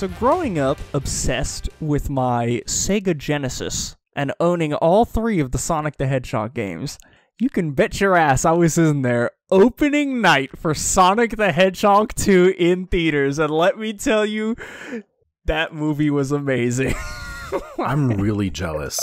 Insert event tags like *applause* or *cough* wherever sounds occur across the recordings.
So, growing up obsessed with my Sega Genesis and owning all three of the Sonic the Hedgehog games, you can bet your ass I was in there opening night for Sonic the Hedgehog 2 in theaters. And let me tell you, that movie was amazing. *laughs* I'm really jealous.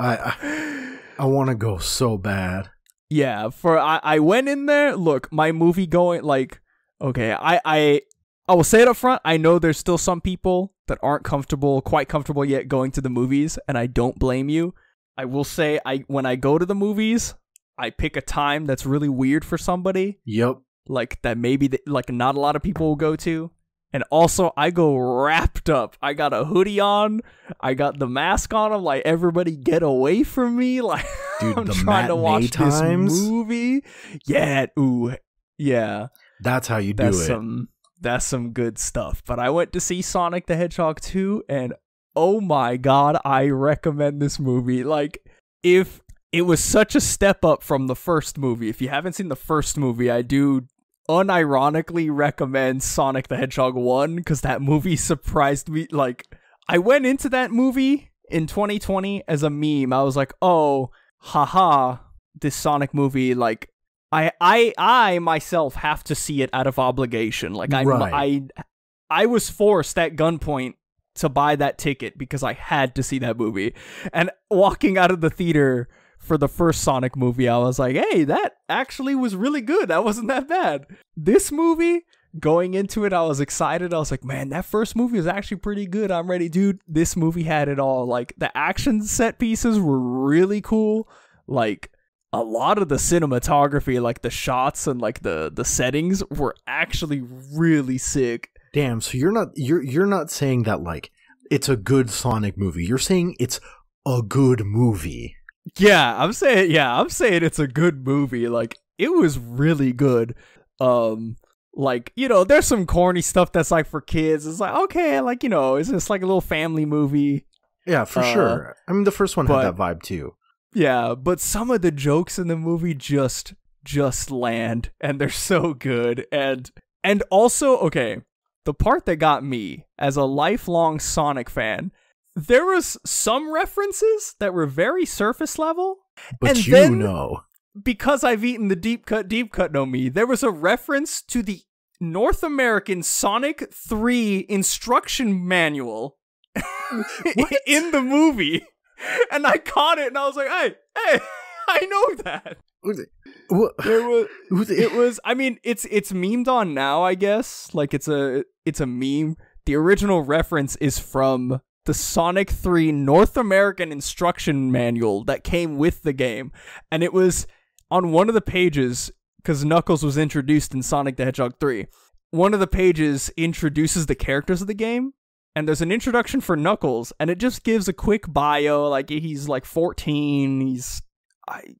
I, I, I want to go so bad. Yeah, for I, I went in there. Look, my movie going like okay, I I I will say it up front. I know there's still some people that aren't comfortable, quite comfortable yet going to the movies, and I don't blame you. I will say I when I go to the movies, I pick a time that's really weird for somebody. Yep. Like that maybe the, like not a lot of people will go to. And also I go wrapped up. I got a hoodie on. I got the mask on. I'm like everybody get away from me. *laughs* Like Dude, I'm trying to watch times? this movie. Yeah, ooh. Yeah. That's how you that's do it. Some, that's some good stuff. But I went to see Sonic the Hedgehog 2 and oh my god, I recommend this movie. Like if it was such a step up from the first movie. If you haven't seen the first movie, I do unironically recommend Sonic the Hedgehog 1 cuz that movie *laughs* surprised me like I went into that movie in 2020 as a meme. I was like, "Oh, haha, this Sonic movie like I I I myself have to see it out of obligation. Like I right. I I was forced at gunpoint to buy that ticket because I had to see that movie. And walking out of the theater for the first Sonic movie, I was like, "Hey, that actually was really good. That wasn't that bad." This movie going into it, I was excited. I was like, man, that first movie was actually pretty good. I'm ready, dude. This movie had it all. Like, the action set pieces were really cool. Like, a lot of the cinematography, like the shots and like the the settings, were actually really sick. Damn. So you're not you're you're not saying that like it's a good Sonic movie. You're saying it's a good movie. Yeah, I'm saying yeah, I'm saying it's a good movie. Like it was really good. Um like, you know, there's some corny stuff that's like for kids. It's like, okay, like, you know, it's just like a little family movie. Yeah, for uh, sure. I mean the first one but, had that vibe too. Yeah, but some of the jokes in the movie just just land and they're so good and and also okay, the part that got me as a lifelong Sonic fan, there was some references that were very surface level. But and you then, know. Because I've eaten the deep cut, deep cut no me, there was a reference to the North American Sonic 3 instruction manual *laughs* *laughs* in the movie. *laughs* and I caught it, and I was like, "Hey, hey, *laughs* I know that." Who's it? What? There was, it? *laughs* it was. I mean, it's it's memed on now, I guess. Like it's a it's a meme. The original reference is from the Sonic 3 North American instruction manual that came with the game, and it was on one of the pages because Knuckles was introduced in Sonic the Hedgehog 3. One of the pages introduces the characters of the game, and there's an introduction for Knuckles, and it just gives a quick bio. Like he's like 14. He's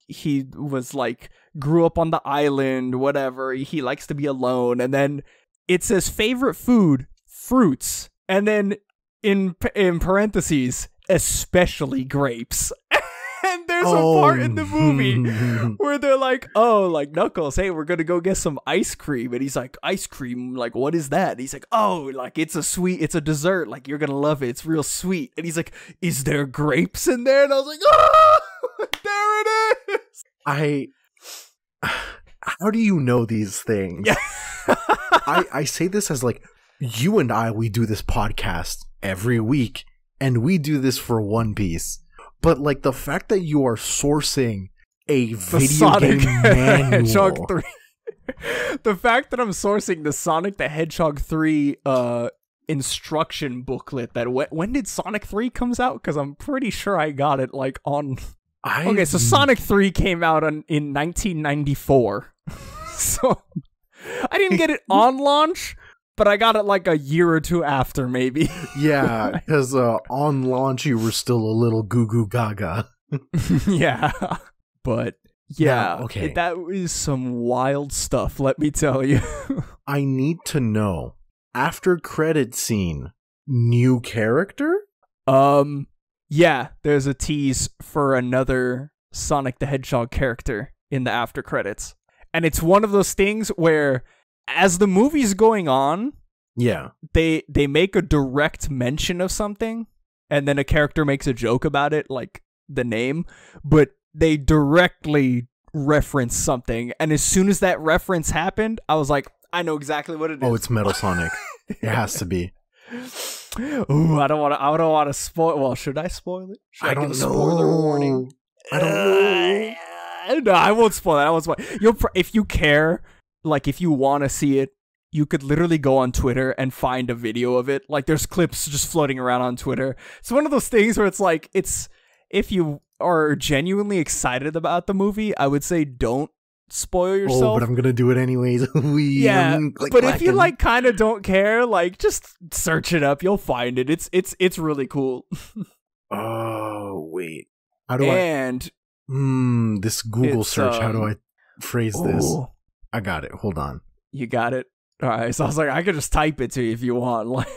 he was like grew up on the island, whatever. He likes to be alone, and then it says favorite food fruits, and then in in parentheses especially grapes there's oh. a part in the movie oh. where they're like, "Oh, like Knuckles, hey, we're gonna go get some ice cream," and he's like, "Ice cream? Like, what is that?" And he's like, "Oh, like it's a sweet, it's a dessert. Like you're gonna love it. It's real sweet." And he's like, "Is there grapes in there?" And I was like, "Oh, *laughs* there it is." I. How do you know these things? Yeah. *laughs* I, I say this as like you and I, we do this podcast every week, and we do this for One Piece. But like the fact that you are sourcing a the video Sonic game *laughs* manual. Hedgehog 3. the fact that I'm sourcing the Sonic the Hedgehog 3 uh instruction booklet that w- when did Sonic 3 comes out cuz I'm pretty sure I got it like on I... Okay, so Sonic 3 came out on, in 1994. *laughs* so I didn't get it on launch, but I got it like a year or two after, maybe. *laughs* yeah, because uh, on launch you were still a little goo goo gaga. *laughs* yeah, but yeah, no, okay, that is some wild stuff. Let me tell you. *laughs* I need to know after credit scene new character. Um, yeah, there's a tease for another Sonic the Hedgehog character in the after credits, and it's one of those things where as the movie's going on, yeah, they they make a direct mention of something, and then a character makes a joke about it, like the name, but they directly reference something. And as soon as that reference happened, I was like, I know exactly what it oh, is. Oh, it's Metal Sonic. *laughs* it has to be. Ooh, I don't want to. I don't want to spoil. Well, should I spoil it? Should I, I don't know. Spoiler warning. I don't know. Uh, no, I won't spoil that. I won't spoil. It. You'll if you care, like if you want to see it, you could literally go on Twitter and find a video of it. Like there's clips just floating around on Twitter. It's one of those things where it's like it's if you are genuinely excited about the movie, I would say don't spoil yourself. Oh, but I'm gonna do it anyways. *laughs* yeah, click, but if you like, kind of don't care, like just search it up. You'll find it. It's it's it's really cool. *laughs* oh wait, how do and I? And mm, this Google search. Um, how do um, I phrase ooh. this? Oh, I got it. Hold on. You got it. All right. So I was like, I could just type it to you if you want. *laughs*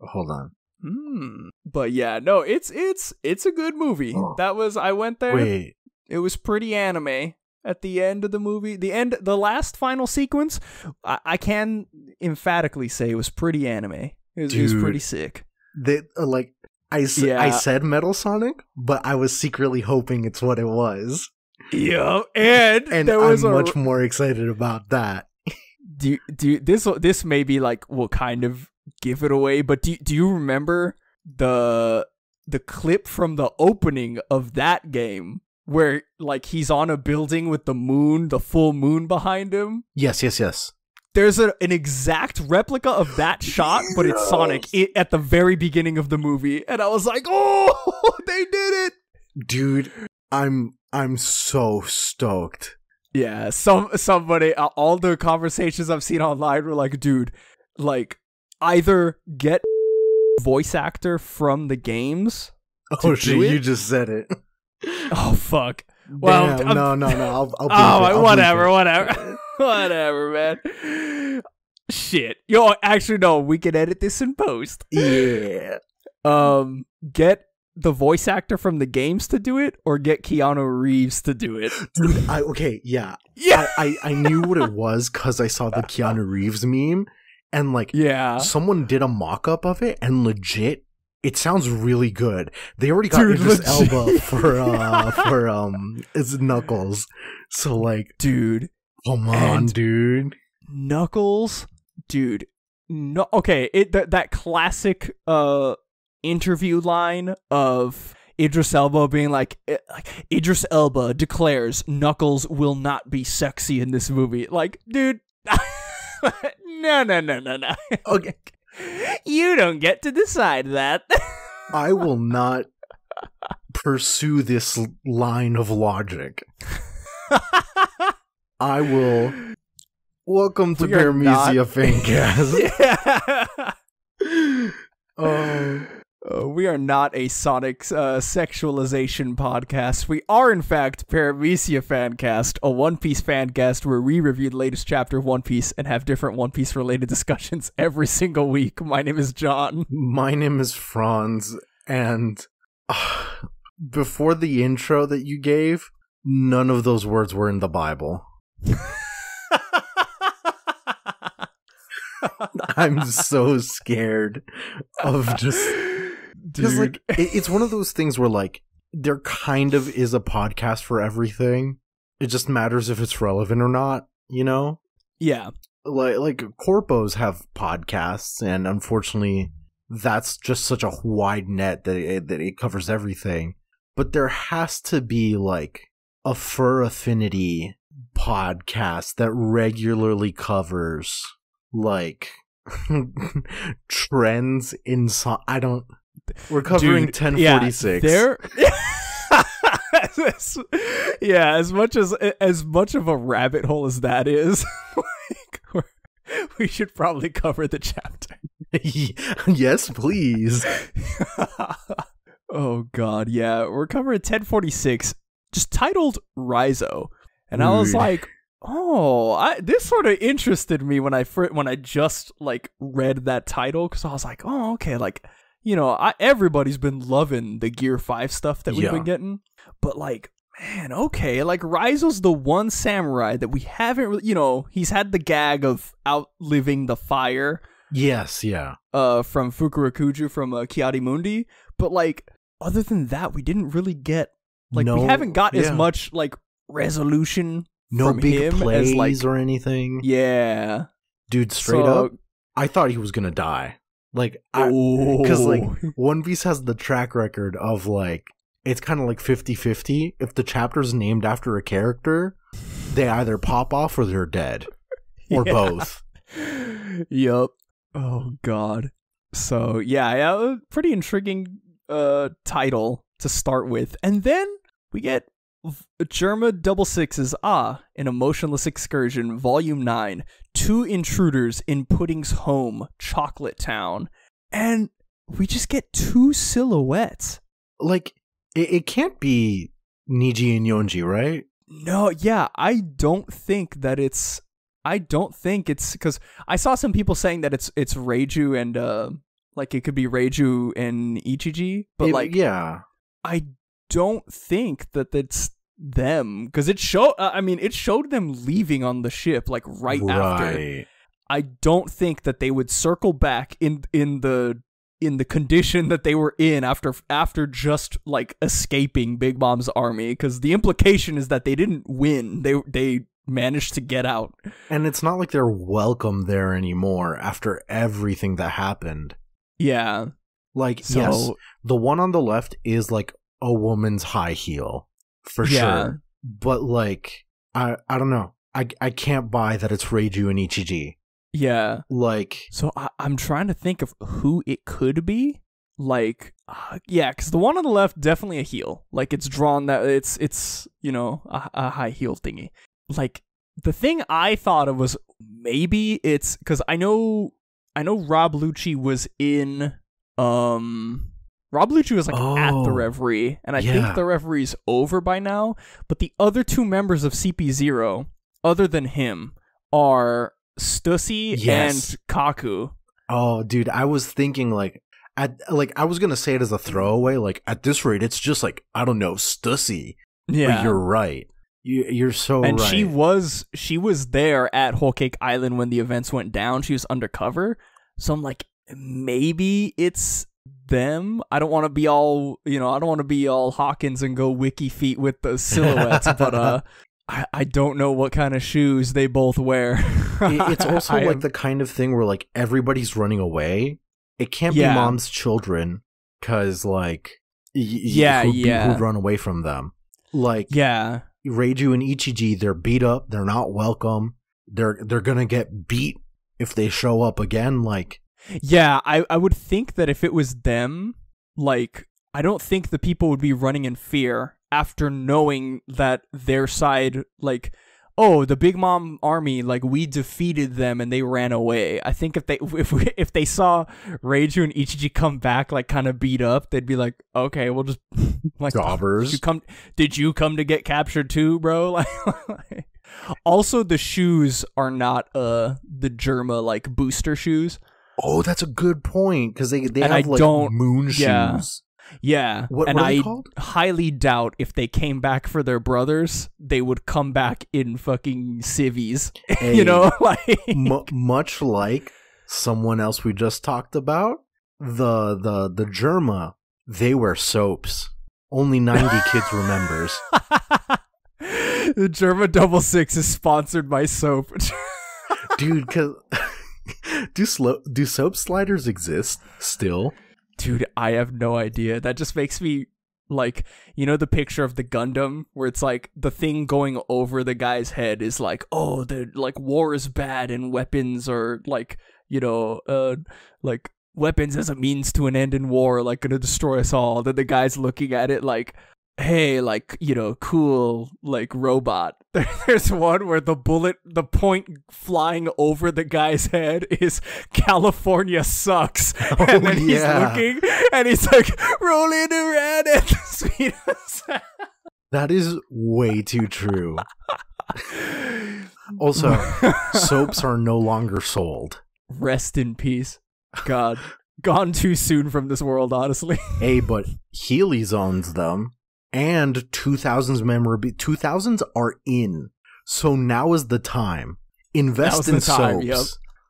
Like, hold on. Hmm. But yeah, no, it's it's it's a good movie. Oh. That was I went there. Wait. It was pretty anime at the end of the movie. The end, the last final sequence. I, I can emphatically say it was pretty anime. It was, Dude, it was pretty sick. They uh, like I yeah. I said Metal Sonic, but I was secretly hoping it's what it was. Yeah, and, and there was I'm a... much more excited about that. Do do this this maybe like will kind of give it away, but do do you remember the the clip from the opening of that game where like he's on a building with the moon, the full moon behind him? Yes, yes, yes. There's a, an exact replica of that shot, but it's Sonic it, at the very beginning of the movie, and I was like, *laughs* "Oh, they did it!" Dude, I'm I'm so stoked. Yeah, some somebody uh, all the conversations I've seen online were like, dude, like either get *laughs* voice actor from the games. Oh shit, you just said it. *laughs* oh fuck. Well, Damn, no, no, no. I'll, I'll oh, I'll whatever, whatever, *laughs* whatever, man. Shit, yo, actually, no. We can edit this in post. Yeah. Um, get the voice actor from the games to do it or get Keanu Reeves to do it. *laughs* Dude, I, okay, yeah. Yeah. I, I, I knew what it *laughs* was because I saw the Keanu Reeves meme and like yeah. someone did a mock up of it and legit it sounds really good. They already got dude, Idris legit. Elba for uh *laughs* for um it's Knuckles. So like Dude. Come on, dude. Knuckles, dude. No okay, it that that classic uh interview line of Idris Elba being eh, like, Idris Elba declares Knuckles will not be sexy in this movie. Like, dude, *laughs* no, no, no, no, no. *laughs* Okay, you don't get to decide that. *laughs* I will not pursue this line of logic. I will. Welcome to Paramecia not... Fancast. yeah. Um, uh, we are not a Sonic uh, sexualization podcast. We are, in fact, Paramecia Fancast, a One Piece fancast where we review the latest chapter of One Piece and have different One Piece related *laughs* discussions every single week. My name is John. My name is Franz. And uh, before the intro that you gave, none of those words were in the Bible. *laughs* I'm so scared of just *laughs* Because like it, it's one of those things where like there kind of is a podcast for everything. It just matters if it's relevant or not, you know? Yeah. Like like corpos have podcasts and unfortunately that's just such a wide net that it, that it covers everything. But there has to be like a fur affinity podcast that regularly covers like *laughs* trends in so- I don't we're covering dude, 1046. Yeah, there. *laughs* *laughs* yeah, as much as as much of a rabbit hole as that is, *laughs* like, we should probably cover the chapter. yes, please. oh God, yeah, we're covering 1046, just titled Rizo, and I was like, oh, I, this sort of interested me when I when I just like read that title because I was like, oh, okay, like you know, I, everybody's been loving the Gear 5 stuff that we've yeah. been getting. But, like, man, okay. Like, Rizal's the one samurai that we haven't, really, you know, he's had the gag of outliving the fire. Yes, yeah. Uh, from Fukurakuju from uh, Kiadi Mundi. But, like, other than that, we didn't really get, like, no, we haven't got yeah. as much, like, resolution. No big plays as, like, or anything. Yeah. Dude, straight so, up, I thought he was going to die. Like, because like oh. *laughs* One Piece has the track record of like it's kind of like 50-50. If the chapter's named after a character, they either pop off or they're dead, or *laughs* yeah. both. Yep. Oh God. So yeah, yeah, pretty intriguing uh title to start with, and then we get Germa Double Sixes Ah, an emotionless excursion, Volume Nine. Two intruders in Pudding's home, Chocolate Town, and we just get two silhouettes. Like it, it can't be Niji and Yonji, right? No, yeah, I don't think that it's. I don't think it's because I saw some people saying that it's it's Reiju and uh like it could be Reiju and Ichiji, but it, like yeah, I don't think that it's them because it showed. Uh, I mean, it showed them leaving on the ship like right, right after. I don't think that they would circle back in in the in the condition that they were in after after just like escaping Big Mom's army because the implication is that they didn't win. They they managed to get out. And it's not like they're welcome there anymore after everything that happened. Yeah. Like so, yes, the one on the left is like a woman's high heel for yeah. sure. But like, I I don't know. I I can't buy that it's Reiju and Ichiji. Yeah. Like. So I, I'm trying to think of who it could be. Like, uh, yeah, because the one on the left definitely a heel. Like it's drawn that it's it's you know a, a high heel thingy. Like the thing I thought of was maybe it's because I know I know Rob Lucci was in um Rob Lucci was like oh, at the oh. referee, and I yeah. think the referee's over by now. But the other two members of CP0, other than him, are Stussy yes. and Kaku. Oh, dude, I was thinking like at like I was gonna say it as a throwaway. Like at this rate, it's just like I don't know Stussy. Yeah, but you're right. You, are so and right. she was she was there at Whole Cake Island when the events went down. She was undercover, so I'm like, maybe it's them. I don't want to be all, you know, I don't want to be all Hawkins and go wiki feet with the silhouettes, but uh *laughs* I, I don't know what kind of shoes they both wear. it, it's *laughs* also I, like the kind of thing where like everybody's running away. It can't yeah. be mom's children cuz like y- yeah, who'd yeah. who'd run away from them. Like Yeah. Reiju and Ichiji, they're beat up, they're not welcome. They're they're going to get beat if they show up again like yeah, I, I would think that if it was them, like, I don't think the people would be running in fear after knowing that their side, like, oh, the Big Mom army, like, we defeated them and they ran away. I think if they *laughs* if we, if they saw Reiju and Ichiji come back, like, kind of beat up, they'd be like, okay, we'll just, *laughs* like, Daubers. Did you come, did you come to get captured too, bro? *laughs* like also, the shoes are not uh the Germa, like, booster shoes Oh, that's a good point because they they and have I like don't, moon yeah. shoes. Yeah. What, and what I called? highly doubt if they came back for their brothers, they would come back in fucking civvies. *laughs* Hey, you know, *laughs* like much like someone else we just talked about, the the the Germa, they wear soaps. Only 90 *laughs* kids remembers. the Germa double six is sponsored by soap. Dude, cuz *laughs* do slow do soap sliders exist still? Dude, I have no idea. That just makes me like you know the picture of the Gundam where it's like the thing going over the guy's head is like oh the like war is bad and weapons are like you know uh like weapons as a means to an end in war like gonna destroy us all. Then the guy's looking at it like hey like you know cool like robot *laughs* there's one where the bullet the point flying over the guy's head is california sucks *laughs* oh, and then yeah. he's looking and he's like rolling around at the speed of *laughs* sound that is way too true also soaps are no longer sold rest in peace god gone too soon from this world honestly hey but healy's owns them and 2000s memorabilia. 2000s are in. So now is the time. Invest in time, soaps. Yep.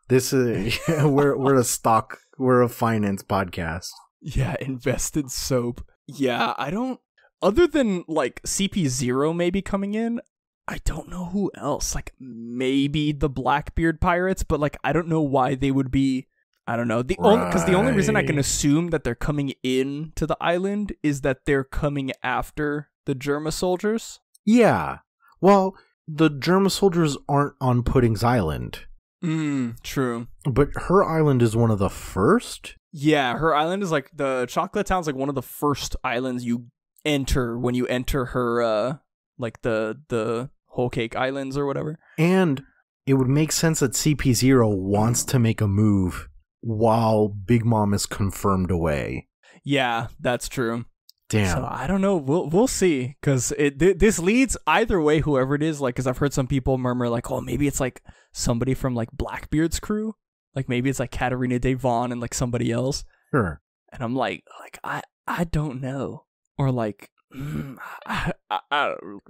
This is *laughs* we're we're a stock we're a finance podcast. Yeah, invest in soap. Yeah, I don't other than like CP0 maybe coming in, I don't know who else. Like maybe the Blackbeard Pirates, but like I don't know why they would be I don't know. The right. only because the only reason I can assume that they're coming in to the island is that they're coming after the Germa soldiers. Yeah. Well, the Germa soldiers aren't on Pudding's Island. Mm, true. But her island is one of the first. Yeah, her island is like the Chocolate Town's like one of the first islands you enter when you enter her, uh like the the Whole Cake Islands or whatever. And it would make sense that CP0 wants to make a move while Big Mom is confirmed away. Yeah, that's true. Damn. So I don't know. We'll we'll see because it th- this leads either way. Whoever it is, like, because I've heard some people murmur like, oh, maybe it's like somebody from like Blackbeard's crew. Like maybe it's like Katarina Devon and like somebody else. Sure. And I'm like, like I I don't know, or like mm, I, I, I don't,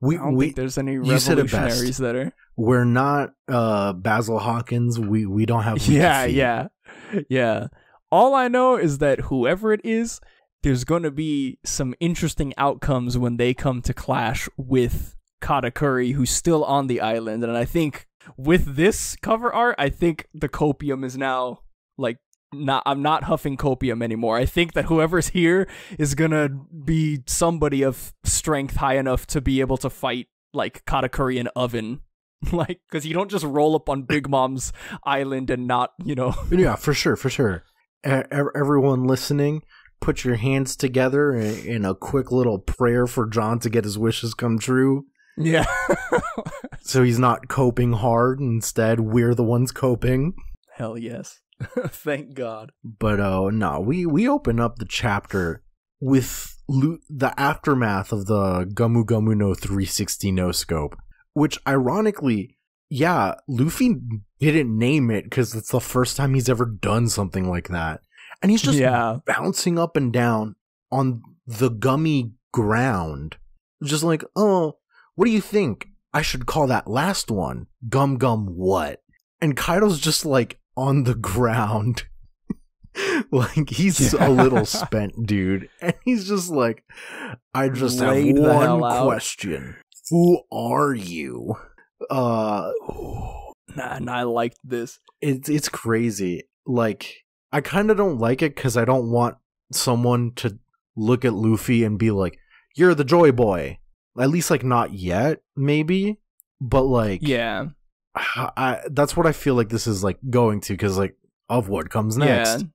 we, I don't we, think there's any revolutionaries that are. We're not uh, Basil Hawkins. We we don't have. Yeah, yeah, yeah. All I know is that whoever it is, there's going to be some interesting outcomes when they come to clash with Katakuri, who's still on the island. And I think with this cover art, I think the copium is now like not I'm not huffing copium anymore. I think that whoever's here is gonna be somebody of strength high enough to be able to fight like Katakuri and Oven. *laughs* like, because you don't just roll up on Big Mom's island and not, you know. *laughs* yeah, for sure, for sure. everyone listening, put your hands together in a quick little prayer for John to get his wishes come true. Yeah. *laughs* so he's not coping hard. Instead, we're the ones coping. Hell yes. *laughs* Thank God. But uh, no, we we open up the chapter with lo- the aftermath of the Gumu Gumu no 360 no scope, which ironically, yeah, Luffy didn't name it because it's the first time he's ever done something like that, and he's just yeah. bouncing up and down on the gummy ground, just like, oh, what do you think? I should call that last one gum gum what? And Kaido's just like, on the ground. *laughs* like he's yeah. a little spent dude and he's just like i just Laid have one question who are you uh *sighs* and i liked this it's it's crazy like i kind of don't like it because i don't want someone to look at luffy and be like you're the joy boy at least like not yet maybe but like yeah I, that's what I feel like this is like going to because like of what comes next. Yeah.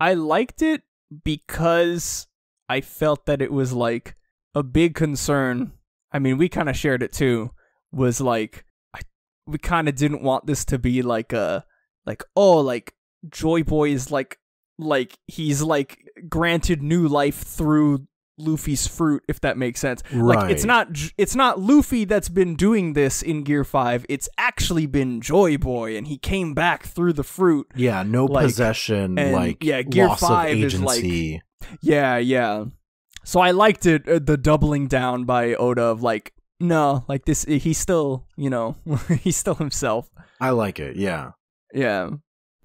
I liked it because I felt that it was like a big concern. I mean, we kind of shared it too. Was like I, we kind of didn't want this to be like a like oh like Joy Boy is like like he's like granted new life through Luffy's fruit, if that makes sense. Right. Like it's not it's not Luffy that's been doing this in Gear Five. It's actually been Joy Boy, and he came back through the fruit. Yeah, no like, possession, and, like yeah, Gear Five is like yeah, yeah. So I liked it uh, the doubling down by Oda of like no, like this he's still you know *laughs* he's still himself. I like it. Yeah. Yeah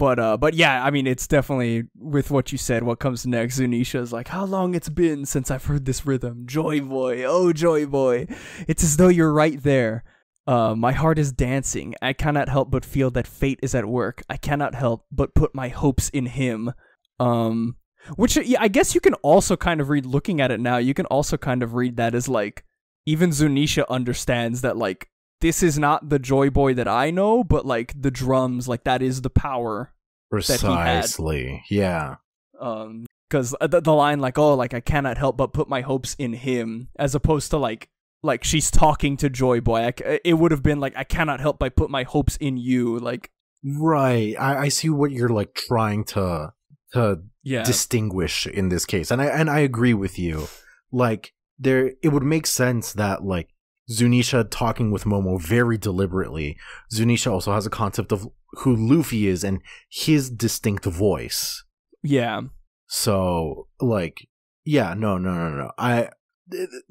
but uh, but yeah, I mean, it's definitely with what you said. What comes next? Zunisha is like, "How long it's been since I've heard this rhythm, Joy Boy? Oh, Joy Boy! It's as though you're right there. Uh, my heart is dancing. I cannot help but feel that fate is at work. I cannot help but put my hopes in him." Um, which yeah, I guess you can also kind of read. Looking at it now, you can also kind of read that as like even Zunisha understands that like this is not the Joy Boy that I know, but like the drums, like that is the power. Precisely. Yeah. Um, because uh, the, the line like, oh, like I cannot help but put my hopes in him, as opposed to like, like she's talking to Joy Boy. I, uh, it would have been like, I cannot help but put my hopes in you. Like, right. I, I see what you're like trying to to yeah. distinguish in this case, and I and I agree with you. Like, there, it would make sense that like Zunisha talking with Momo very deliberately. Zunisha also has a concept of who Luffy is and his distinct voice. Yeah. So, like, yeah, no, no, no, no. I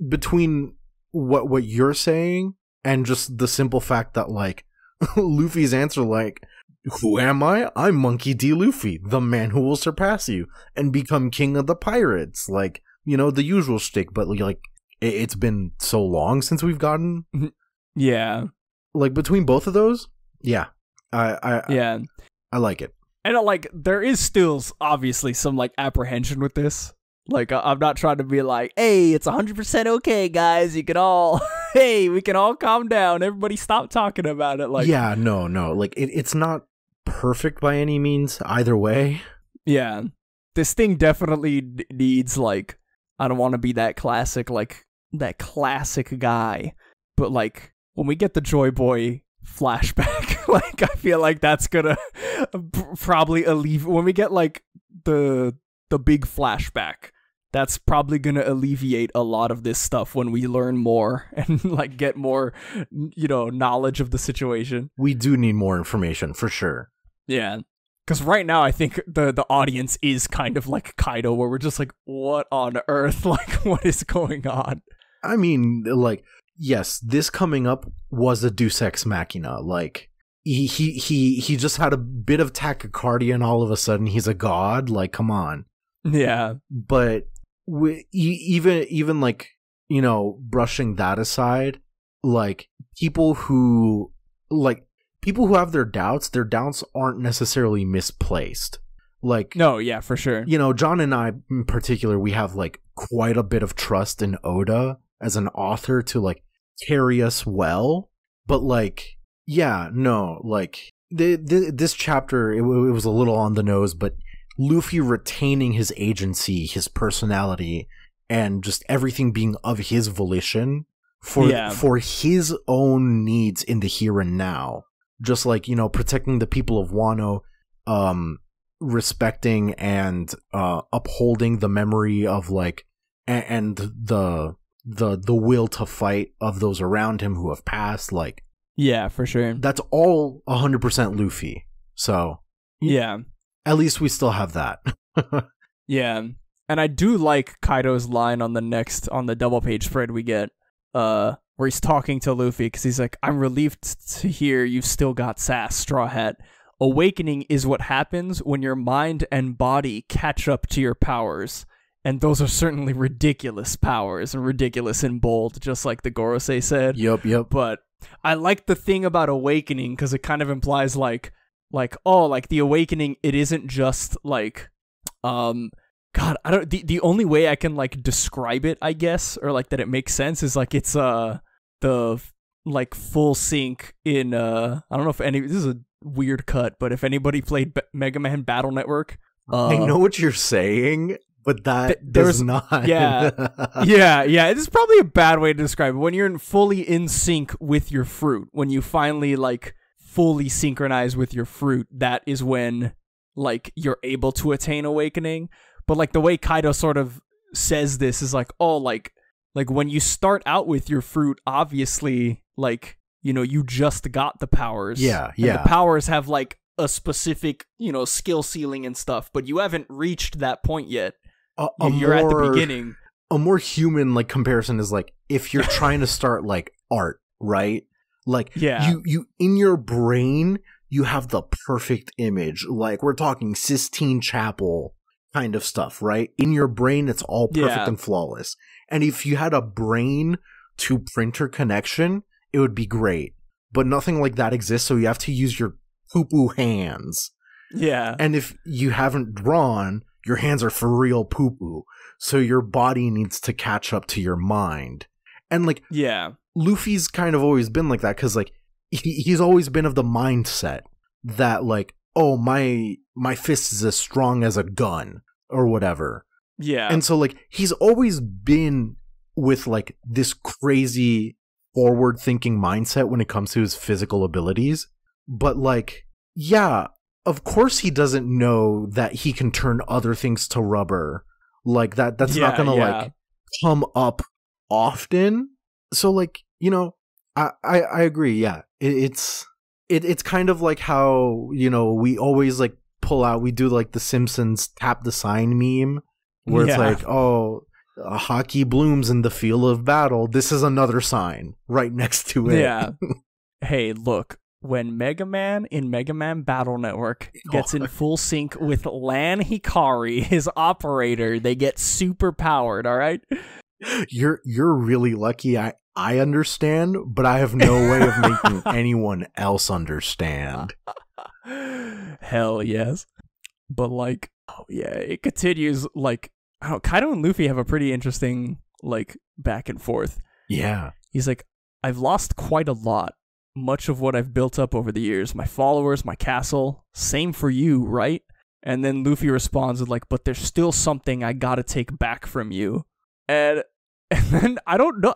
between what what you're saying and just the simple fact that like *laughs* Luffy's answer like who am I? I'm Monkey D. Luffy, the man who will surpass you and become king of the pirates. Like, you know, the usual shtick, but like it's been so long since we've gotten. Mm-hmm. yeah. Like between both of those, yeah, I, I yeah, I, I like it. And uh, like, there is still obviously some like apprehension with this. Like, I, am not trying to be like, hey, it's 100% okay, guys. You can all, *laughs* hey, we can all calm down. Everybody stop talking about it. Like, yeah, no, no. Like, it, it's not perfect by any means either way. Yeah. This thing definitely needs, like, I don't want to be that classic, like, that classic guy. But like when we get the Joy Boy flashback, *laughs* like I feel like that's gonna *laughs* probably alleviate when we get like the the big flashback. That's probably gonna alleviate a lot of this stuff when we learn more *laughs* and like get more, you know, knowledge of the situation. We do need more information for sure. Yeah, because right now I think the the audience is kind of like Kaido, where we're just like, what on earth? Like, what is going on? I mean, like, yes, this coming up was a Deus Ex Machina. Like, he he he he just had a bit of tachycardia, and all of a sudden he's a god. Like, come on. Yeah. But we, even even like you know, brushing that aside, like people who like people who have their doubts, their doubts aren't necessarily misplaced. Like No, yeah, for sure. You know, John and I in particular, we have like quite a bit of trust in Oda as an author to like carry us well but like yeah no like the, the, this chapter it, it was a little on the nose but luffy retaining his agency his personality and just everything being of his volition for yeah. for his own needs in the here and now just like you know protecting the people of wano um respecting and uh upholding the memory of like and, and the the the will to fight of those around him who have passed like yeah for sure that's all 100% luffy so yeah at least we still have that *laughs* yeah and i do like kaido's line on the next on the double page spread we get uh where he's talking to luffy because he's like i'm relieved to hear you've still got sass straw hat awakening is what happens when your mind and body catch up to your powers and those are certainly ridiculous powers and ridiculous and bold, just like the Gorosei said. Yep, yep. But I like the thing about awakening because it kind of implies like like oh like the awakening it isn't just like um god i don't the, the only way i can like describe it i guess or like that it makes sense is like it's uh the like full sync in uh i don't know if any this is a weird cut but if anybody played B- mega man battle network uh, i know what you're saying but that Th- there's not. Yeah, *laughs* yeah, yeah. This is probably a bad way to describe it. When you're in fully in sync with your fruit, when you finally like fully synchronize with your fruit, that is when like you're able to attain awakening. But like the way Kaido sort of says this is like, oh, like like when you start out with your fruit, obviously, like you know, you just got the powers. Yeah, yeah. the powers have like a specific, you know, skill ceiling and stuff, but you haven't reached that point yet a, a you're more, at the beginning. A more human like comparison is like if you're *laughs* trying to start like art, right? Like yeah. you you in your brain you have the perfect image. Like we're talking Sistine Chapel kind of stuff, right? In your brain it's all perfect yeah. and flawless. And if you had a brain to printer connection, it would be great. But nothing like that exists, so you have to use your poo poo hands. Yeah. And if you haven't drawn, your hands are for real poo poo. So your body needs to catch up to your mind. And like, yeah, Luffy's kind of always been like that because like he, he's always been of the mindset that like, oh my my fist is as strong as a gun or whatever. Yeah. And so like he's always been with like this crazy forward thinking mindset when it comes to his physical abilities. But like, yeah, of course he doesn't know that he can turn other things to rubber. Like that that's yeah, not going to yeah. like come up often. So like, you know, I I, I agree, yeah. It, it's it, it's kind of like how, you know, we always like pull out we do like the Simpsons tap the sign meme where yeah. it's like, "Oh, uh, hockey blooms in the field of battle." This is another sign right next to it. Yeah. *laughs* hey, look, when Mega Man in Mega Man Battle Network gets in full sync with Lan Hikari, *laughs* his operator, they get super powered, all right? You're you're really lucky I I understand, but I have no way of making *laughs* anyone else understand. Hell yes. But like oh yeah, it continues like don't. Oh, Kaido and Luffy have a pretty interesting like back and forth. Yeah. He's like, I've lost quite a lot much of what I've built up over the years my followers, my castle. Same for you, right? And then Luffy responds with, like, but there's still something I gotta take back from you. And, *laughs* and then I don't know.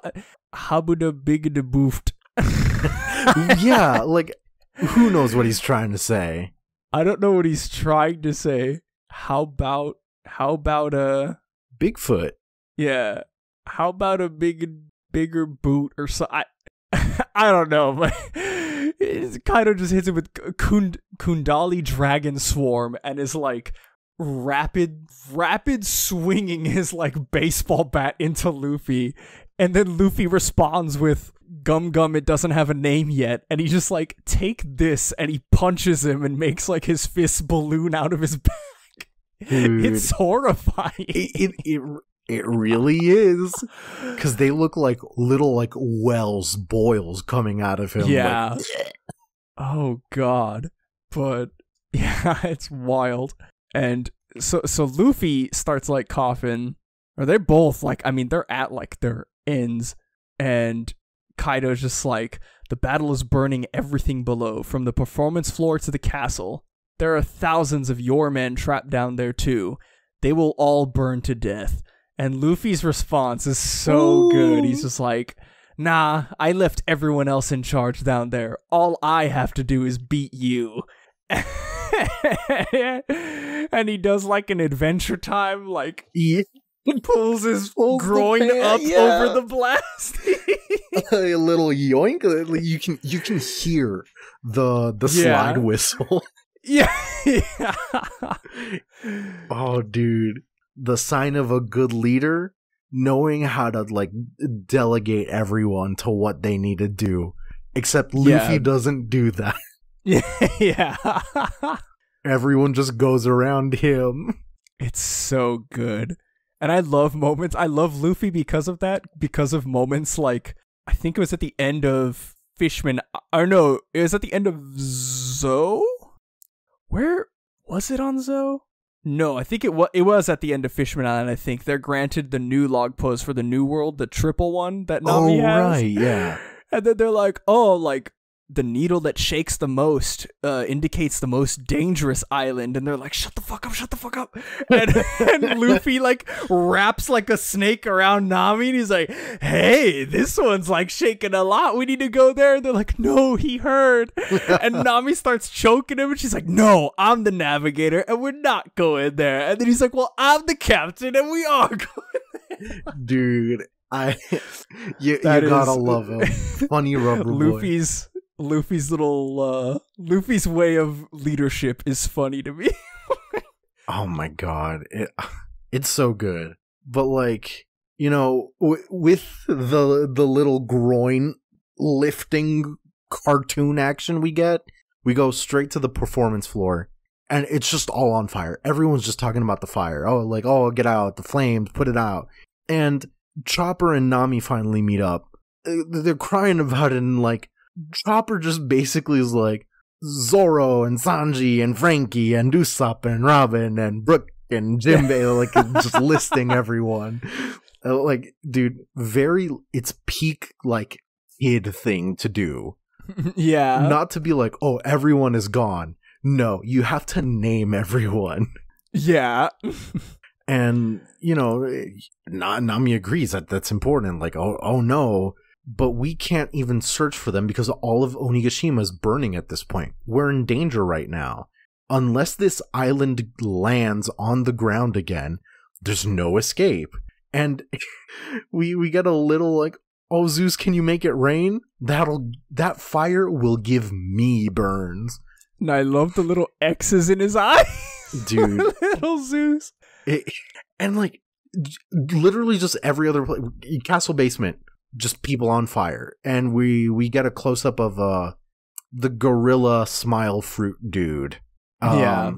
Habuda big de boofed. *laughs* yeah, like, who knows what he's trying to say? I don't know what he's trying to say. How about, how about a. Bigfoot. Yeah. How about a big, bigger boot or so? I, *laughs* I don't know, but Kaido just hits him with kund- Kundali Dragon Swarm and is like rapid, rapid swinging his like baseball bat into Luffy. And then Luffy responds with Gum Gum, it doesn't have a name yet. And he just like, take this and he punches him and makes like his fist balloon out of his *laughs* back. Dude. It's horrifying. It, it, it, it really is. Because they look like little, like, wells, boils coming out of him. Yeah. Like, oh, God. But, *laughs* yeah, it's wild. And so, so Luffy starts, like, coughing. Or they're both, like, I mean, they're at, like, their ends. And Kaido's just like, the battle is burning everything below, from the performance floor to the castle. There are thousands of your men trapped down there, too. They will all burn to death. And Luffy's response is so Ooh. good. He's just like, nah, I left everyone else in charge down there. All I have to do is beat you. *laughs* and he does like an adventure time, like yeah. pulls his pulls groin up yeah. over the blast. *laughs* a little yoink. Uh, you can you can hear the the yeah. slide whistle. *laughs* yeah. oh, dude the sign of a good leader knowing how to like delegate everyone to what they need to do except luffy yeah. doesn't do that *laughs* *laughs* yeah everyone just goes around him it's so good and i love moments i love luffy because of that because of moments like i think it was at the end of fishman or no it was at the end of zo where was it on zo no, I think it was it was at the end of Fishman Island. I think they're granted the new log post for the new world, the triple one that Nami oh, has. right, yeah. *laughs* And then they're like, oh, like the needle that shakes the most uh, indicates the most dangerous island and they're like shut the fuck up shut the fuck up *laughs* and, and luffy like wraps like a snake around nami and he's like hey this one's like shaking a lot we need to go there and they're like no he heard *laughs* and nami starts choking him and she's like no i'm the navigator and we're not going there and then he's like well i'm the captain and we are *laughs* going there. dude I you, you gotta is, love him. Funny rubber Luffy's Luffy's little uh Luffy's way of leadership is funny to me. *laughs* oh my god, it, it's so good. But like, you know, with the the little groin lifting cartoon action we get, we go straight to the performance floor and it's just all on fire. Everyone's just talking about the fire. Oh, like, oh, get out the flames, put it out. And Chopper and Nami finally meet up. Uh, they're crying about it and like Chopper just basically is like Zoro and Sanji and Frankie and Usopp and Robin and Brook and Jimbei, like *laughs* just listing everyone. Uh, like, dude, very it's peak like kid thing to do. *laughs* yeah. Not to be like, oh, everyone is gone. No, you have to name everyone. Yeah. and you know, eh, Nami agrees that that's important. Like, oh, oh no, but we can't even search for them because all of Onigashima is burning at this point. We're in danger right now. Unless this island lands on the ground again, there's no escape. And *laughs* we we get a little like, "Oh Zeus, can you make it rain?" That'll that fire will give me burns. And I love the little X's in his *laughs* eyes. Dude, *laughs* little Zeus. It, and like literally just every other place, castle basement just people on fire, and we we get a close up of uh the gorilla smile fruit dude. Um, yeah.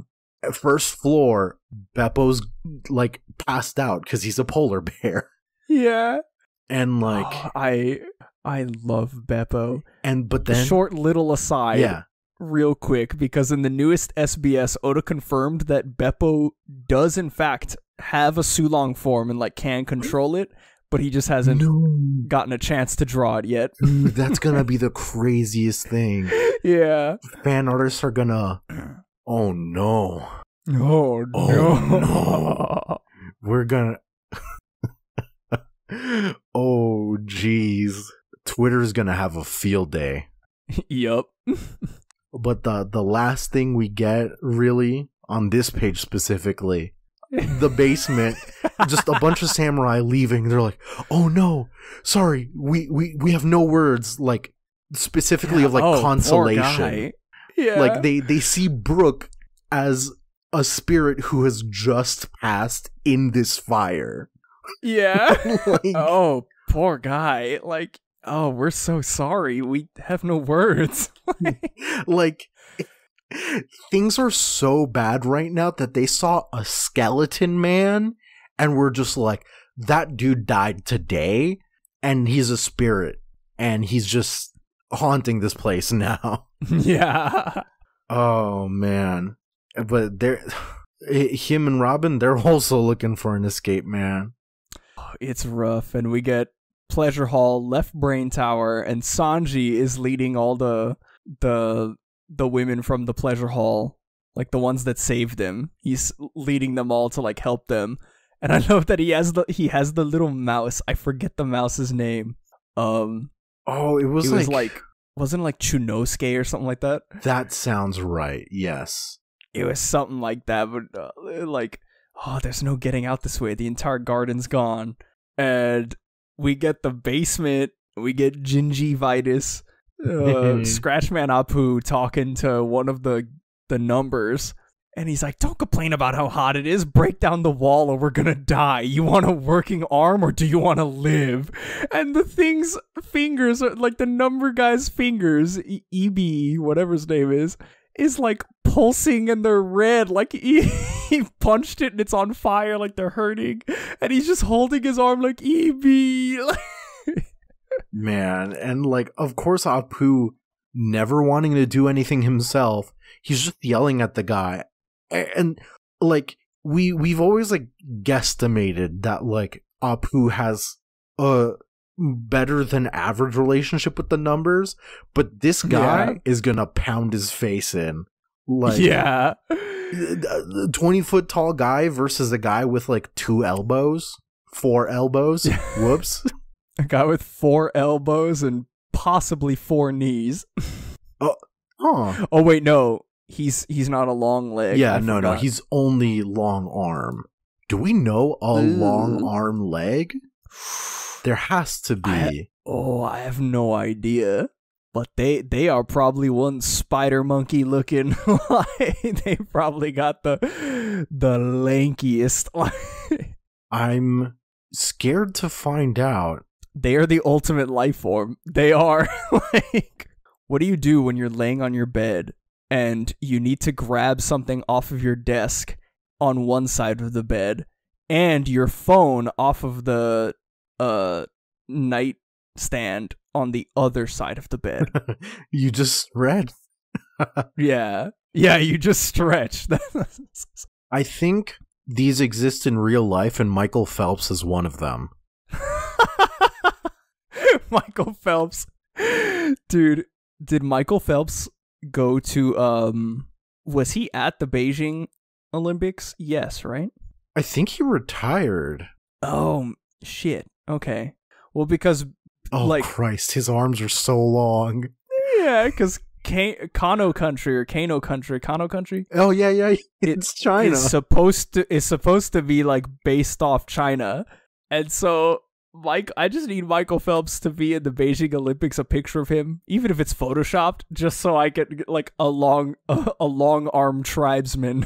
First floor, Beppo's like passed out because he's a polar bear. Yeah. And like oh, *gasps* I I love Beppo. And but then short little aside. Yeah real quick because in the newest SBS, Oda confirmed that Beppo does in fact have a Sulong form and like can control it but he just hasn't no. gotten a chance to draw it yet. Dude, that's gonna be the *laughs* craziest thing. Yeah. Fan artists are gonna Oh no. Oh, oh no. no. We're gonna *laughs* Oh jeez. Twitter's gonna have a field day. *laughs* yup. but the the last thing we get really on this page specifically the basement, just a bunch of samurai leaving. They're like, "Oh no, sorry, we we we have no words like specifically yeah, of like oh, consolation." Yeah. Like they they see Brooke as a spirit who has just passed in this fire. Yeah. *laughs* like, oh, poor guy. Like, oh, we're so sorry. We have no words. *laughs* like things are so bad right now that they saw a skeleton man and were just like, that dude died today and he's a spirit and he's just haunting this place *laughs* now. *laughs* yeah. Oh man. But they're *sighs* him and Robin, they're also looking for an escape, man. It's rough, and we get Pleasure Hall, Left Brain Tower, and Sanji is leading all the the the women from the pleasure hall, like the ones that saved him, He's leading them all to like help them. And I *laughs* love that he has the he has the little mouse. I forget the mouse's name. Um Oh, it was, it like, was like wasn't like Chunosuke or something like that? That sounds right. Yes. It was something like that, but uh, like oh, there's no getting out this way. The entire garden's gone. And we get the basement, we get gingivitis, uh, *laughs* Scratchman Apu talking to one of the the numbers, and he's like, "Don't complain about how hot it is. Break down the wall, or we're gonna die. You want a working arm, or do you want to live?" And the thing's fingers, are, like the number guy's fingers, e- EB, whatever his name is, is like pulsing and they're red. Like *laughs* he, he punched it and it's on fire, like they're hurting. And he's just holding his arm like EB. Like, *laughs* Man, and like of course Apu never wanting to do anything himself, he's just yelling at the guy. And like we we've always like guesstimated that like Apu has a better than average relationship with the numbers, but this guy yeah. is gonna pound his face in. Like Yeah. 20 foot tall guy versus a guy with like two elbows, four elbows. *laughs* Whoops. A guy with four elbows and possibly four knees. oh, oh. Oh wait, no. He's he's not a long leg. Yeah, I no, forgot. no. He's only long arm. Do we know a Ooh. long arm leg? There has to be. I, oh, I have no idea. But they they are probably one spider monkey looking. *laughs* *laughs* they probably got the the lankiest. *laughs* I'm scared to find out they are the ultimate life form. They are *laughs* like what do you do when you're laying on your bed and you need to grab something off of your desk on one side of the bed and your phone off of the uh night stand on the other side of the bed. *laughs* you just read. *laughs* yeah. Yeah, you just stretch. I think these exist in real life and Michael Phelps is one of them. *laughs* Michael Phelps. Dude, did Michael Phelps go to um was he at the Beijing Olympics? Yes, right? I think he retired. Oh shit. Okay. Well, because oh like, Christ, his arms are so long. Yeah, because K- Kano country or Kano country, Kano country. Oh yeah, yeah, it's it, China. It's supposed to It's supposed to be like based off China, and so Mike, I just need Michael Phelps to be in the Beijing Olympics. A picture of him, even if it's photoshopped, just so I get like a long, a, *laughs* a long arm tribesman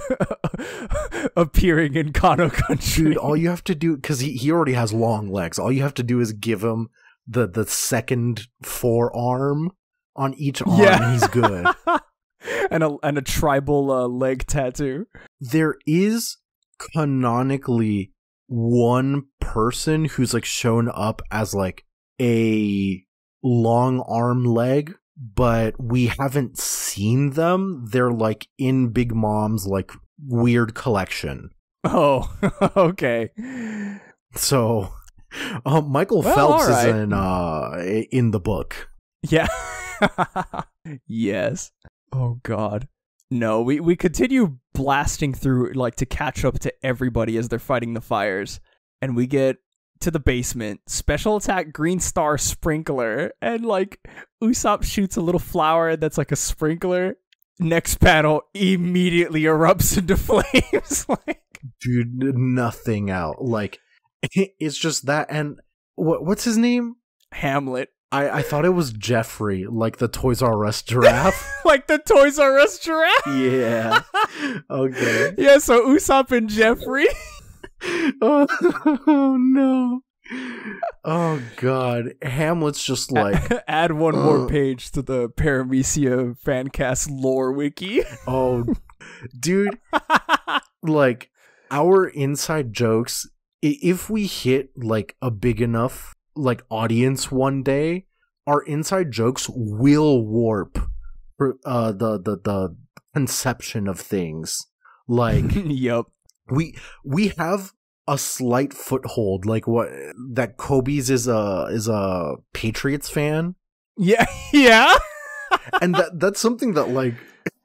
*laughs* appearing in Kano country. Dude, all you have to do because he he already has long legs. All you have to do is give him the the second forearm on each arm. Yeah. he's good. *laughs* and a and a tribal uh, leg tattoo. There is canonically one person who's like shown up as like a long arm leg, but we haven't seen them. They're like in Big Mom's like weird collection. Oh, *laughs* okay. So, uh, Michael well, Phelps right. is in uh, in the book. Yeah. *laughs* yes. Oh God. No, we we continue blasting through like to catch up to everybody as they're fighting the fires. And we get to the basement, special attack green star sprinkler, and like Usopp shoots a little flower that's like a sprinkler. Next panel immediately erupts into *laughs* flames. *laughs* like dude, nothing out. Like *laughs* it's just that and what what's his name? Hamlet. I, I thought it was Jeffrey, like the Toys R Us giraffe. *laughs* like the Toys R Us giraffe? Yeah. *laughs* okay. Yeah, so Usopp and Jeffrey. *laughs* oh, oh, no. Oh god. Hamlet's just like add one uh, more page to the Paramecia fancast lore wiki. oh dude. like our inside jokes if we hit like a big enough like audience one day, our inside jokes will warp uh, the the the conception of things. Like, *laughs* yep, we we have a slight foothold, like what that Kobe's is a is a Patriots fan. Yeah, *laughs* yeah, and that that's something that like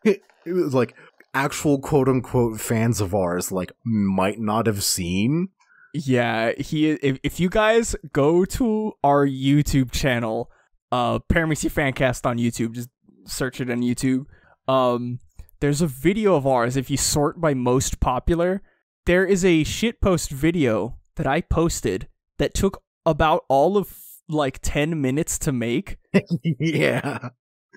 it was *laughs* like actual quote unquote fans of ours like might not have seen yeah, he. If, if you guys go to our YouTube channel, uh, Paramecy Fancast on YouTube, just search it on YouTube. Um, there's a video of ours. If you sort by most popular, there is a shitpost video that I posted that took about all of like 10 minutes to make. *laughs* yeah.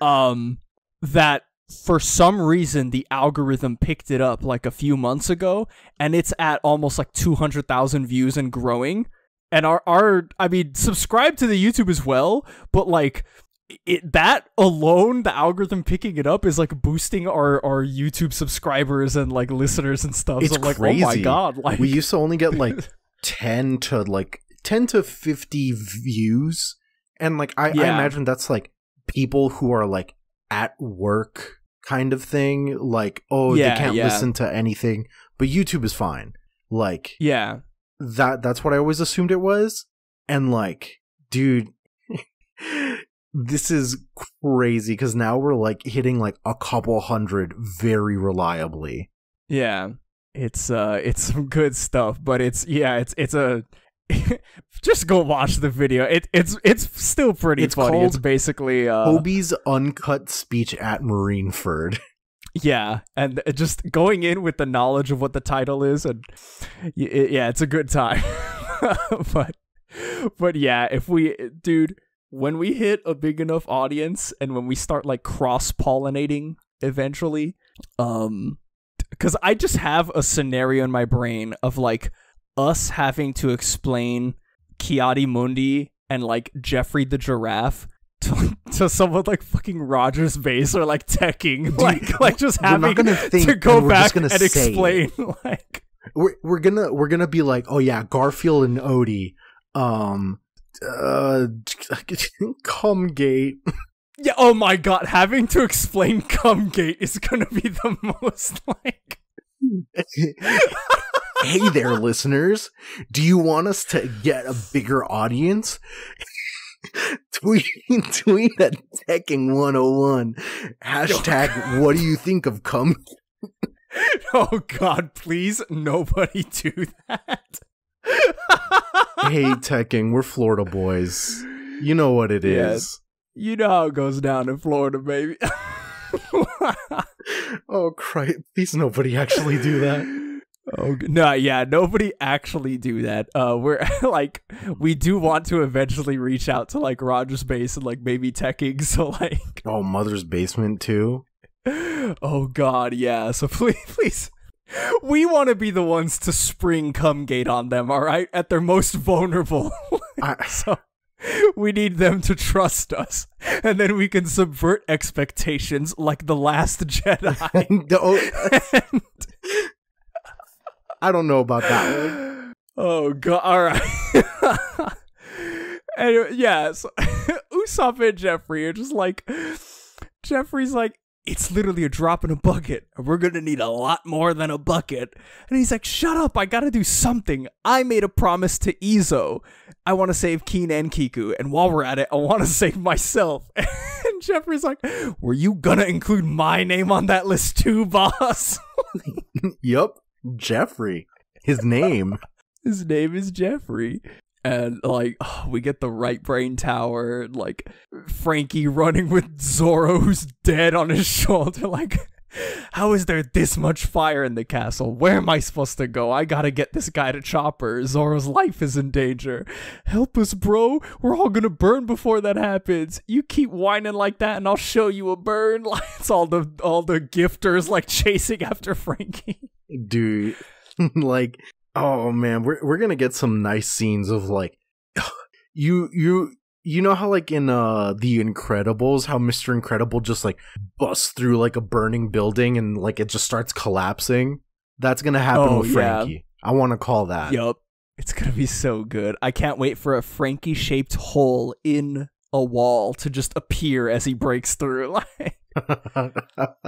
Um, that for some reason the algorithm picked it up like a few months ago and it's at almost like 200,000 views and growing and our our I mean subscribe to the YouTube as well but like it, that alone the algorithm picking it up is like boosting our our YouTube subscribers and like listeners and stuff it's so like crazy. oh my god like we used to only get like *laughs* 10 to like 10 to 50 views and like I, yeah. I imagine that's like people who are like at work kind of thing. Like, oh, yeah, they can't yeah. listen to anything, but YouTube is fine. Like, yeah, that that's what I always assumed it was. And like, dude, *laughs* this is crazy because now we're like hitting like a couple hundred very reliably. Yeah, it's uh, it's *laughs* some good stuff, but it's yeah, it's it's a *laughs* just go watch the video. It, it's it's still pretty it's funny. It's basically uh, Hobie's uncut speech at Marineford. *laughs* Yeah, and uh, just going in with the knowledge of what the title is, and yeah, it's a good time. *laughs* but but yeah, if we, uh, dude, when we hit a big enough audience, and when we start like cross pollinating eventually, um, because I just have a scenario in my brain of like us having to explain Kiati Mundi and like Jeffrey the Giraffe to, *laughs* to someone like fucking Rogers Base or like Teching, Dude, like like just having gonna think, to go back and explain it. *laughs* like we're we're gonna we're gonna be like oh yeah Garfield and Odie, um, uh, *laughs* Cumgate. Yeah. Oh my god, having to explain Cumgate is gonna be the most like hey there, listeners. Do you want us to get a bigger audience? *laughs* tweet tweet at Teching 101. Hashtag what do you think of come? *laughs* oh god, please nobody do that. *laughs* hey Teching, we're Florida boys. You know what it is. Yeah. You know how it goes down in Florida, baby. oh Christ, please nobody actually do that. Oh no, yeah, nobody actually do that. Uh, we're *laughs* like, we do want to eventually reach out to like Rogers Base and like maybe Teching, *laughs* so like, oh, Mother's Basement too. Oh God, yeah. So *laughs* please, please, we want to be the ones to spring Cumgate on them. All right, at their most vulnerable. I- so we need them to trust us, and then we can subvert expectations like the Last Jedi. and- I don't know about that. One. *gasps* Oh god! All right. *laughs* anyway, yes. *laughs* Usopp and Jeffrey are just like Jeffrey's like it's literally a drop in a bucket. We're gonna need a lot more than a bucket. And he's like, shut up! I gotta do something. I made a promise to Izo. I want to save Keen and Kiku, and while we're at it, I want to *laughs* save myself. and Jeffrey's like, were you gonna include my name on that list too, boss? yep. Jeffrey. His name. *laughs* His name is Jeffrey. And like oh, we get the right brain tower, like Frankie running with Zoro who's dead on his *laughs* shoulder. Like, how is there this much fire in the castle? Where am I supposed to go? I gotta get this guy to Chopper. Zoro's life is in danger. Help us, bro. We're all gonna burn before that happens. You keep whining like that, and I'll show you a burn. Like *laughs* it's all the all the gifters like chasing after Frankie dude, *laughs* like, oh man, we're we're gonna get some nice scenes of like, *sighs* you you you know how like in uh the incredibles how mr incredible just like busts through like a burning building and like it just starts collapsing that's gonna happen oh, with frankie yeah. i want to call that yep it's gonna be so good i can't wait for a frankie shaped hole in a wall to just appear as he breaks through like *laughs*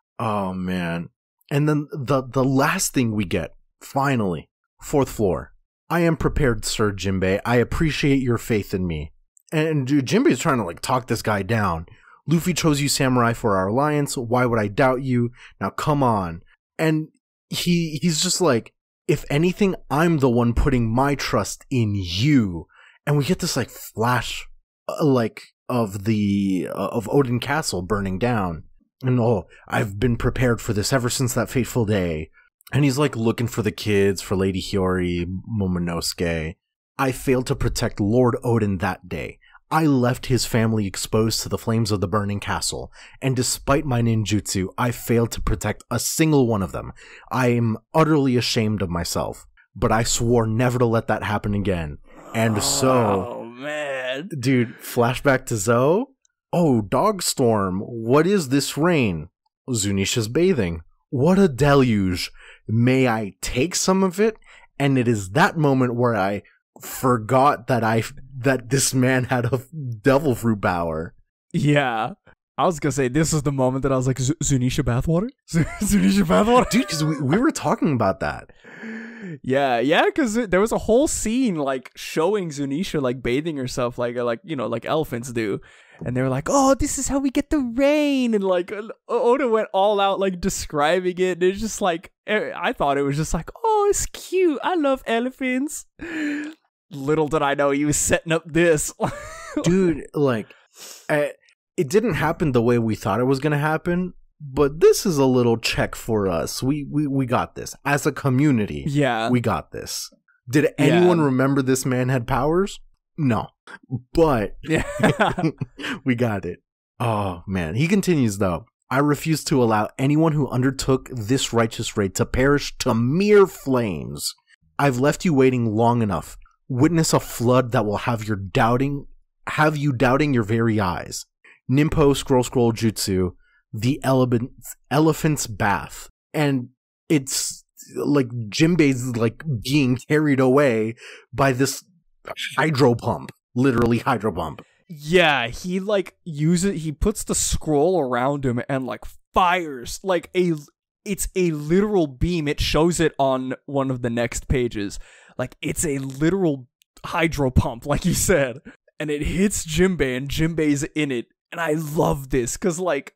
*laughs* oh man and then the the last thing we get, finally, fourth floor. I am prepared, Sir Jinbei. I appreciate your faith in me. And dude, Jinbei's trying to like talk this guy down. Luffy chose you samurai for our alliance. Why would I doubt you? Now come on. And he he's just like, if anything, I'm the one putting my trust in you. And we get this like flash, uh, like of the uh, of Odin Castle burning down, and oh, I've been prepared for this ever since that fateful day. And he's like looking for the kids, for Lady Hiyori, Momonosuke. I failed to protect Lord Odin that day. I left his family exposed to the flames of the burning castle, and despite my ninjutsu, I failed to protect a single one of them. I am utterly ashamed of myself, but I swore never to let that happen again. And so, oh, man. dude, flashback to Zoe Oh, Dogstorm, what is this rain? Zunisha's bathing. What a deluge! May I take some of it? And it is that moment where I forgot that I that this man had a devil fruit power. Yeah. I was gonna say this is the moment that I was like Zunisha bathwater, *laughs* Zunisha bathwater, dude. Because we, we were talking about that. *laughs* Yeah, yeah, because there was a whole scene like showing Zunisha like bathing herself like like you know like elephants do, and they were like, "Oh, this is how we get the rain," and like Oda went all out like describing it, and it's just like eh, I thought it was just like, "Oh, it's cute. I love elephants." *gasps* Little did I know he was setting up this, *laughs* dude. Like, I, it didn't happen the way we thought it was gonna happen. But this is a little check for us. We we we got this as a community. Yeah, we got this. Did anyone yeah. remember this man had powers? No. But *laughs* *laughs* we got it. Oh, man. He continues, though. I refuse to allow anyone who undertook this righteous raid to perish to mere flames. I've left you waiting long enough. Witness a flood that will have your doubting have you doubting your very eyes. Nimpo Scroll Scroll Jutsu, the elephant elephant's bath. And it's like Jinbei's like being carried away by this *laughs* hydro pump, literally hydro pump. Yeah, he like uses he puts the scroll around him and like fires like a it's a literal beam. It shows it on one of the next pages. Like it's a literal hydro pump like you said. And it hits Jimbei and Jimbei's in it. And I love this cuz like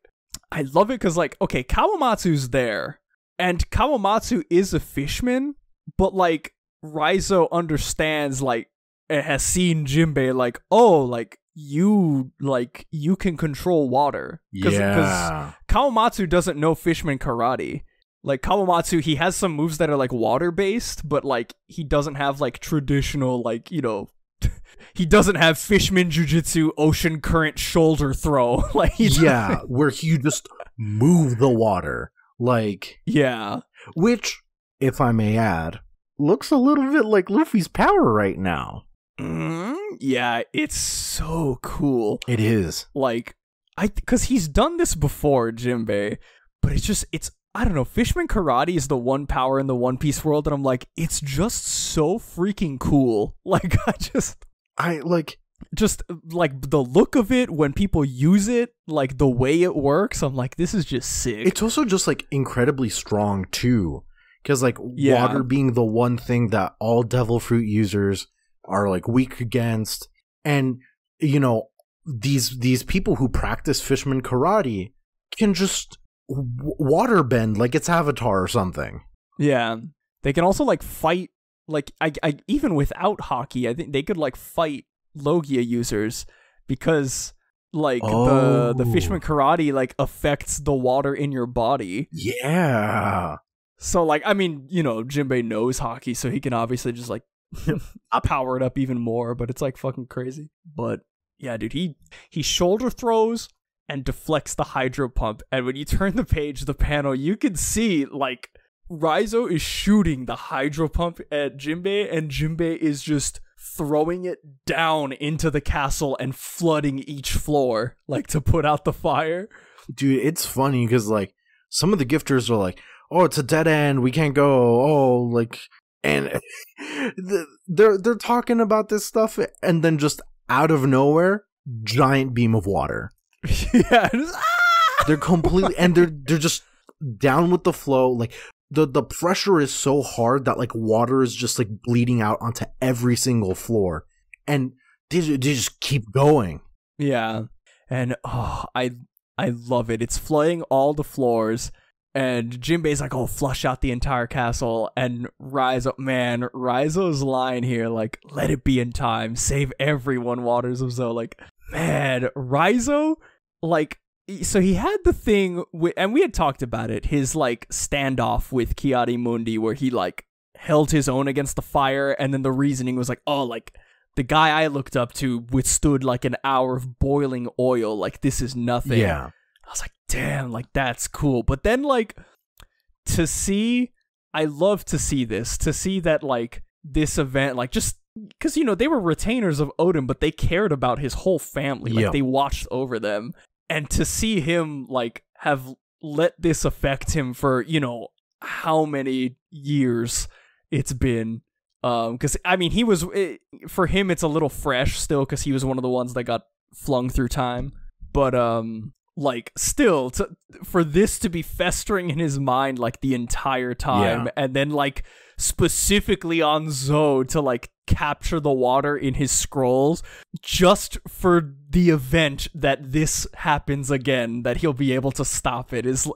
I love it cuz like okay, Kawamatsu's there and Kawamatsu is a fishman, but like Raizo understands like has seen Jinbei like, oh, like you like you can control water because yeah. Kawamatsu doesn't know Fishman karate. Like Kawamatsu, he has some moves that are like water based, but like he doesn't have like traditional like you know *laughs* he doesn't have Fishman Jujitsu ocean current shoulder throw. *laughs* like yeah, where you just move the water. Like yeah, which if I may add, looks a little bit like Luffy's power right now mm, yeah, it's so cool. It is. Like, I, because he's done this before, Jimbei, but it's just, it's, I don't know, Fishman Karate is the one power in the One Piece world that I'm like, it's just so freaking cool. *laughs* Like, I just. I, like, just like the look of it when people use it, like the way it works, I'm like, this is just sick. It's also just like incredibly strong too, because like yeah. water being the one thing that all devil fruit users are like weak against and you know these these people who practice fishman karate can just water bend like it's avatar or something yeah they can also like fight like I, I even without hockey i think they could like fight logia users because like oh. the the oh. fishman karate like affects the water in your body yeah so like I mean, you know, Jinbei knows hockey, so he can obviously just like *laughs* I power it up even more, but it's like fucking crazy. But yeah, dude, he he shoulder throws and deflects the hydro pump. And when you turn the page, the panel, you can see like Rizo is shooting the hydro pump at Jinbei, and Jinbei is just throwing it down into the castle and flooding each floor, like to put out the fire. Dude, it's funny because like some of the gifters are like, "Oh, it's a dead end. We can't go. Oh, like and they're they're talking about this stuff, and then just out of nowhere, giant beam of water. *laughs* yeah, just, ah! they're completely and they're they're just down with the flow. Like the the pressure is so hard that like water is just like bleeding out onto every single floor, and they, they just keep going. Yeah, and oh, I I love it. It's flooding all the floors. And Jinbei's like, oh, flush out the entire castle. And Rizo, man, Rizo's line here, like, let it be in time, save everyone, Waters of Zo. Like, man, Rizo, like, so he had the thing, with, and we had talked about it, his, like, standoff with Kiari Mundi, where he, like, held his own against the fire. And then the reasoning was like, oh, like, the guy I looked up to withstood, like, an hour of boiling oil. Like, this is nothing. Yeah. I was like, damn, like that's cool. But then like to see I love to see this, to see that like this event, like just because you know they were retainers of Odin, but they cared about his whole family. Like yeah. they watched over them, and to see him like have let this affect him for you know how many years it's been. Um, because I mean, he was it, eh, for him, it's a little fresh still because he was one of the ones that got flung through time. But um, like still to, for this to be festering in his mind like the entire time yeah. and then like specifically on Zoe to like capture the water in his scrolls just for the event that this happens again that he'll be able to stop it is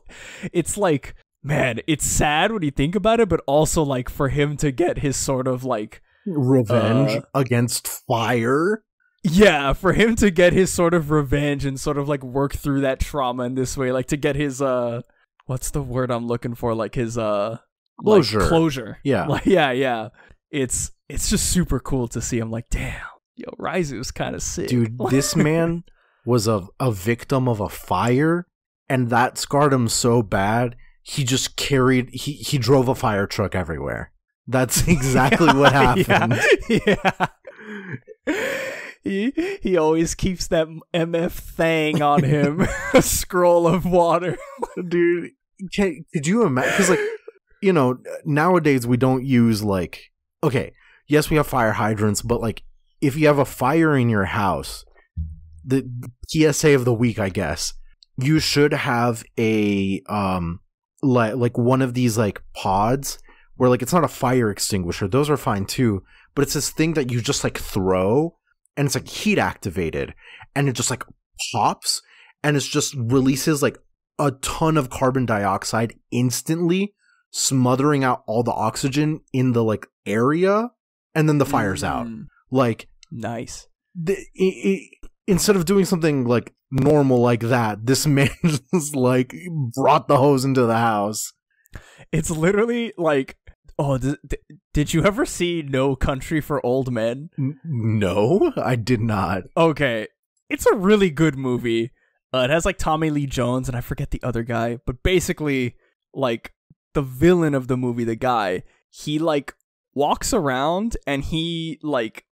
it's like man it's sad when you think about it but also like for him to get his sort of like revenge uh, against fire yeah, for him to get his sort of revenge and sort of like work through that trauma in this way, like to get his uh what's the word I'm looking for? Like his uh closure. Like closure. Yeah. *laughs* Like yeah, yeah. It's it's just super cool to see him like, damn, yo, was kinda sick. Dude, *laughs* this man was a, a victim of a fire and that scarred him so bad he just carried he he drove a fire truck everywhere. That's *laughs* exactly what happened. yeah. yeah he he always keeps that MF thing on him, a *laughs* *laughs* scroll of water. Dude, can, could you imagine? Because like, you know, nowadays we don't use like okay, yes, we have fire hydrants, but like if you have a fire in your house, the PSA of the week, I guess, you should have a um like like one of these like pods where like it's not a fire extinguisher. Those are fine too, but it's this thing that you just like throw and it's like heat activated and it just like pops and it just releases like a ton of carbon dioxide instantly smothering out all the oxygen in the like area and then the fire's mm. out like nice the, it, it, instead of doing something like normal like that this *laughs* man just like brought the hose into the house it's literally like Oh, did did you ever see No Country for Old Men? N- no, I did not. Okay, it's a really good movie. Uh, it has like Tommy Lee Jones and I forget the other guy, but basically, like the villain of the movie, the guy, he like walks around and he like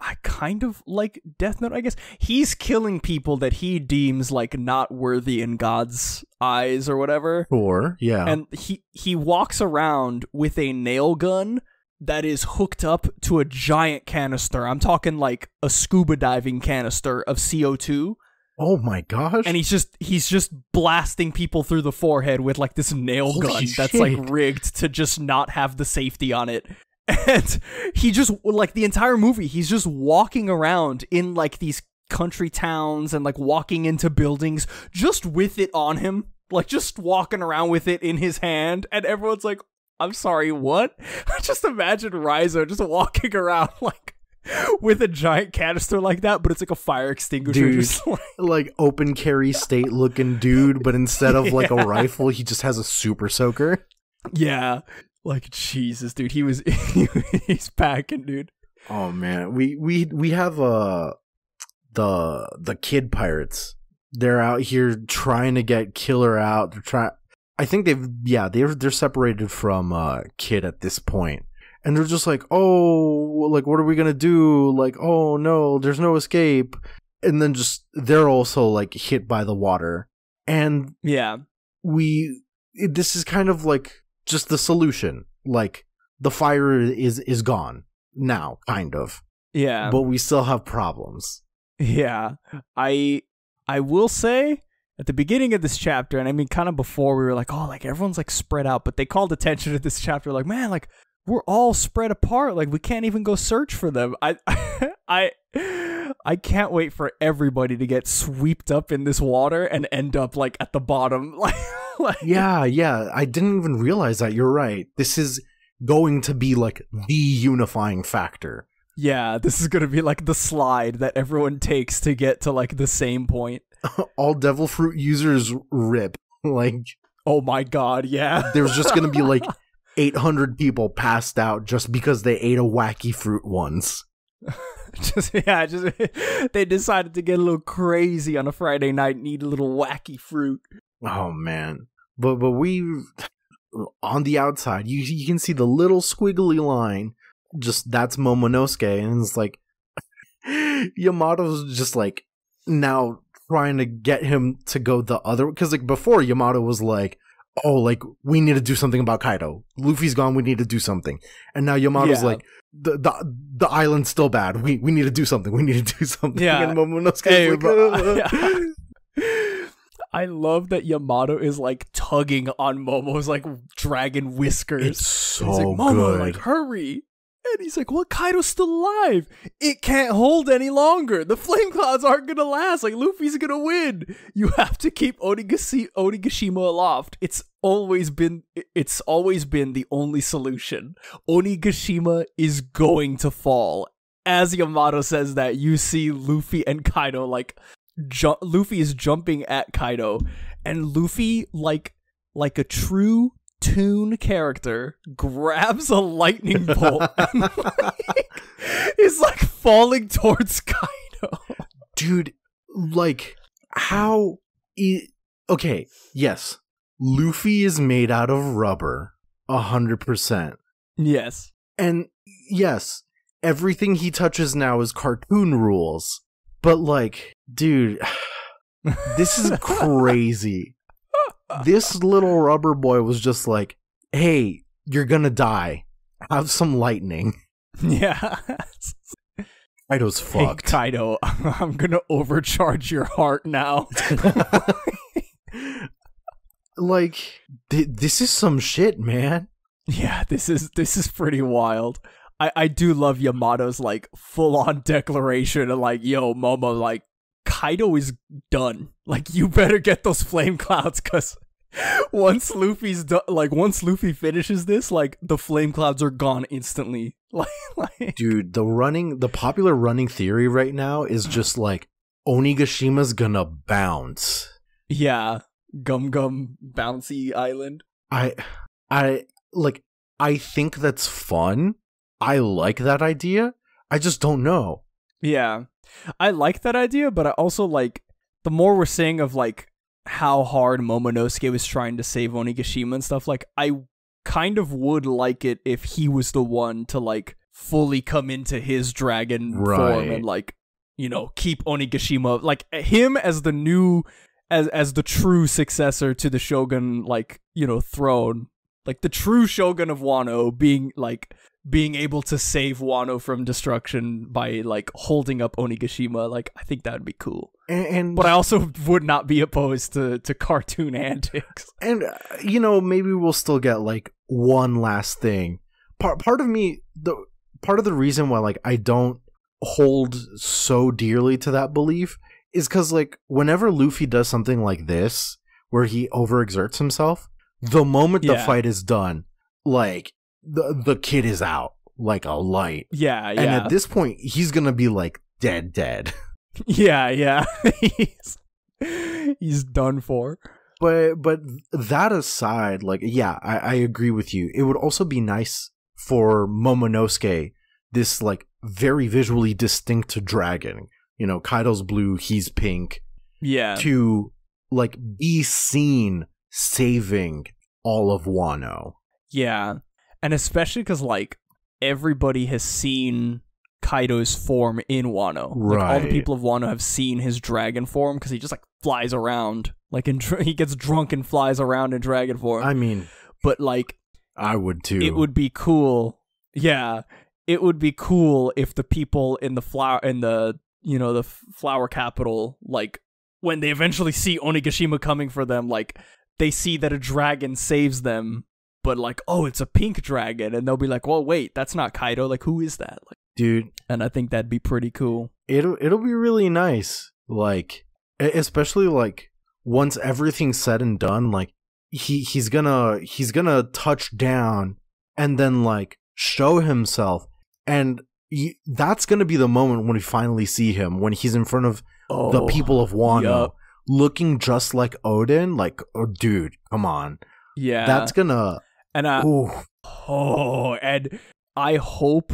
I kind of like Death Note, I guess. He's killing people that he deems like not worthy in God's eyes or whatever. Or, yeah. And he he walks around with a nail gun that is hooked up to a giant canister. I'm talking like a scuba diving canister of CO2. Oh my gosh. And he's just he's just blasting people through the forehead with like this nail Holy gun shit. that's like rigged to just not have the safety on it and he just like the entire movie he's just walking around in like these country towns and like walking into buildings just with it on him like just walking around with it in his hand and everyone's like i'm sorry what i *laughs* just imagine rizo just walking *laughs* around like with a giant canister like that, but it's like a fire extinguisher, dude, just like, *laughs* like open carry state looking dude. But instead of yeah. like a rifle, he just has a super soaker. Yeah, like Jesus, dude, *laughs* he was he's packing, dude. Oh man, we we we have uh the the kid pirates. They're out here trying to get Killer out. They're trying. I think they've yeah they're they're separated from uh Kid at this point, and they're just like oh like what are we gonna do like oh no there's no escape, and then just they're also like hit by the water, and yeah we this is kind of like just the solution. Like the fire is is gone now, kind of. Yeah. But we still have problems. Yeah. I I will say at the beginning of this chapter, and I mean kind of before we were like, oh, like everyone's like spread out, but they called attention to this chapter, like, man, like we're all spread apart. Like we can't even go search for them. I, *laughs* I, I can't wait for everybody to get swept up in this water and end up like at the bottom. *laughs* like, yeah, yeah. I didn't even realize that. You're right. This is going to be like the unifying factor. Yeah, this is going to be like the slide that everyone takes to get to like the same point. *laughs* all devil fruit users rip. Like, oh my god, yeah. There's just going to be like 800 people passed out just because they ate a wacky fruit once. *laughs* just yeah, just *laughs* they decided to get a little crazy on a Friday night and eat a little wacky fruit. Oh man. But but we on the outside, you you can see the little squiggly line. Just that's Momonosuke, and it's like *laughs* Yamato's just like now trying to get him to go the other because like before Yamato was like, oh, like we need to do something about Kaido. Luffy's gone. We need to do something. And now Yamato's yeah. like, the, the the island's still bad. We we need to do something. We need to do *laughs* something. Yeah. And Momonosuke's hey, like, bro. *laughs* I love that Yamato is like tugging on Momo's like dragon whiskers. It's so He's like, Momo, good. like hurry. And he's like, "Well, Kaido's still alive. It can't hold any longer. The flame clouds aren't gonna last. Like Luffy's gonna win. You have to keep Onigashima, Onigashima aloft. It's always been. It's always been the only solution. Onigashima is going to fall." As Yamato says that, you see Luffy and Kaido like, Luffy is jumping at Kaido, and Luffy like like a true toon character grabs a lightning bolt *laughs* and like, is like falling towards Kaido. Dude, like how okay, yes. Luffy is made out of rubber, a hundred percent. Yes. And yes, everything he touches now is cartoon rules. But like, dude, *sighs* this is *laughs* crazy this little rubber boy was just like, "Hey, you're gonna die. Have some lightning." *laughs* Yeah. Kaido's fucked. Hey, Kaido, *laughs* I'm gonna overcharge your heart now. *laughs* like, th- this is some shit, man. Yeah, this is this is pretty wild. I I do love Yamato's like full on declaration of like, yo, Momo, like Kaido is done. Like you better get those flame clouds cuz once Luffy's done, like once Luffy finishes this, like the flame clouds are gone instantly. *laughs* Like, like dude, the running the popular running theory right now is just like Onigashima's gonna bounce. Yeah, Gum Gum Bouncy Island. I I like I think that's fun. I like that idea. I just don't know. Yeah. I like that idea, but I also like the more we're seeing of like how hard Momonosuke was trying to save Onigashima and stuff, like I kind of would like it if he was the one to like fully come into his dragon right. form and like you know keep Onigashima like him as the new as as the true successor to the shogun like you know throne like the true shogun of Wano being like being able to save Wano from destruction by like holding up Onigashima, like I think that would be cool. And, and, but I also would not be opposed to to cartoon *laughs* antics. And uh, you know, maybe we'll still get like one last thing. Part part of me the part of the reason why like I don't hold so dearly to that belief is cuz like whenever Luffy does something like this where he overexerts himself, the moment yeah. the fight is done, like the the kid is out like a light. Yeah, yeah. And at this point, he's gonna be like dead, dead. *laughs* Yeah, yeah. *laughs* he's he's done for. But but that aside, like yeah, I, I agree with you. It would also be nice for Momonosuke, this like very visually distinct dragon. You know, Kaido's blue, he's pink. Yeah. To like be seen saving all of Wano. Yeah and especially because like everybody has seen Kaido's form in Wano. Right. Like, all the people of Wano have seen his dragon form because he just like flies around, like in dr- *laughs* he gets drunk and flies around in dragon form. I mean, but like, I would too. It would be cool. Yeah, it would be cool if the people in the flower in the you know the flower capital like when they eventually see Onigashima coming for them, like they see that a dragon saves them but like, oh, it's a pink dragon, and they'll be like, well, wait, that's not Kaido. Like, who is that? Like, dude. And I think that'd be pretty cool. It'll it'll be really nice. Like, especially like once everything's said and done, like he he's gonna he's gonna touch down and then like show himself, and he, that's gonna be the moment when we finally see him when he's in front of oh, the people of Wano. Yep. Looking just like Odin, like, oh, dude, come on. Yeah. That's gonna and uh, Ooh. oh, and I hope,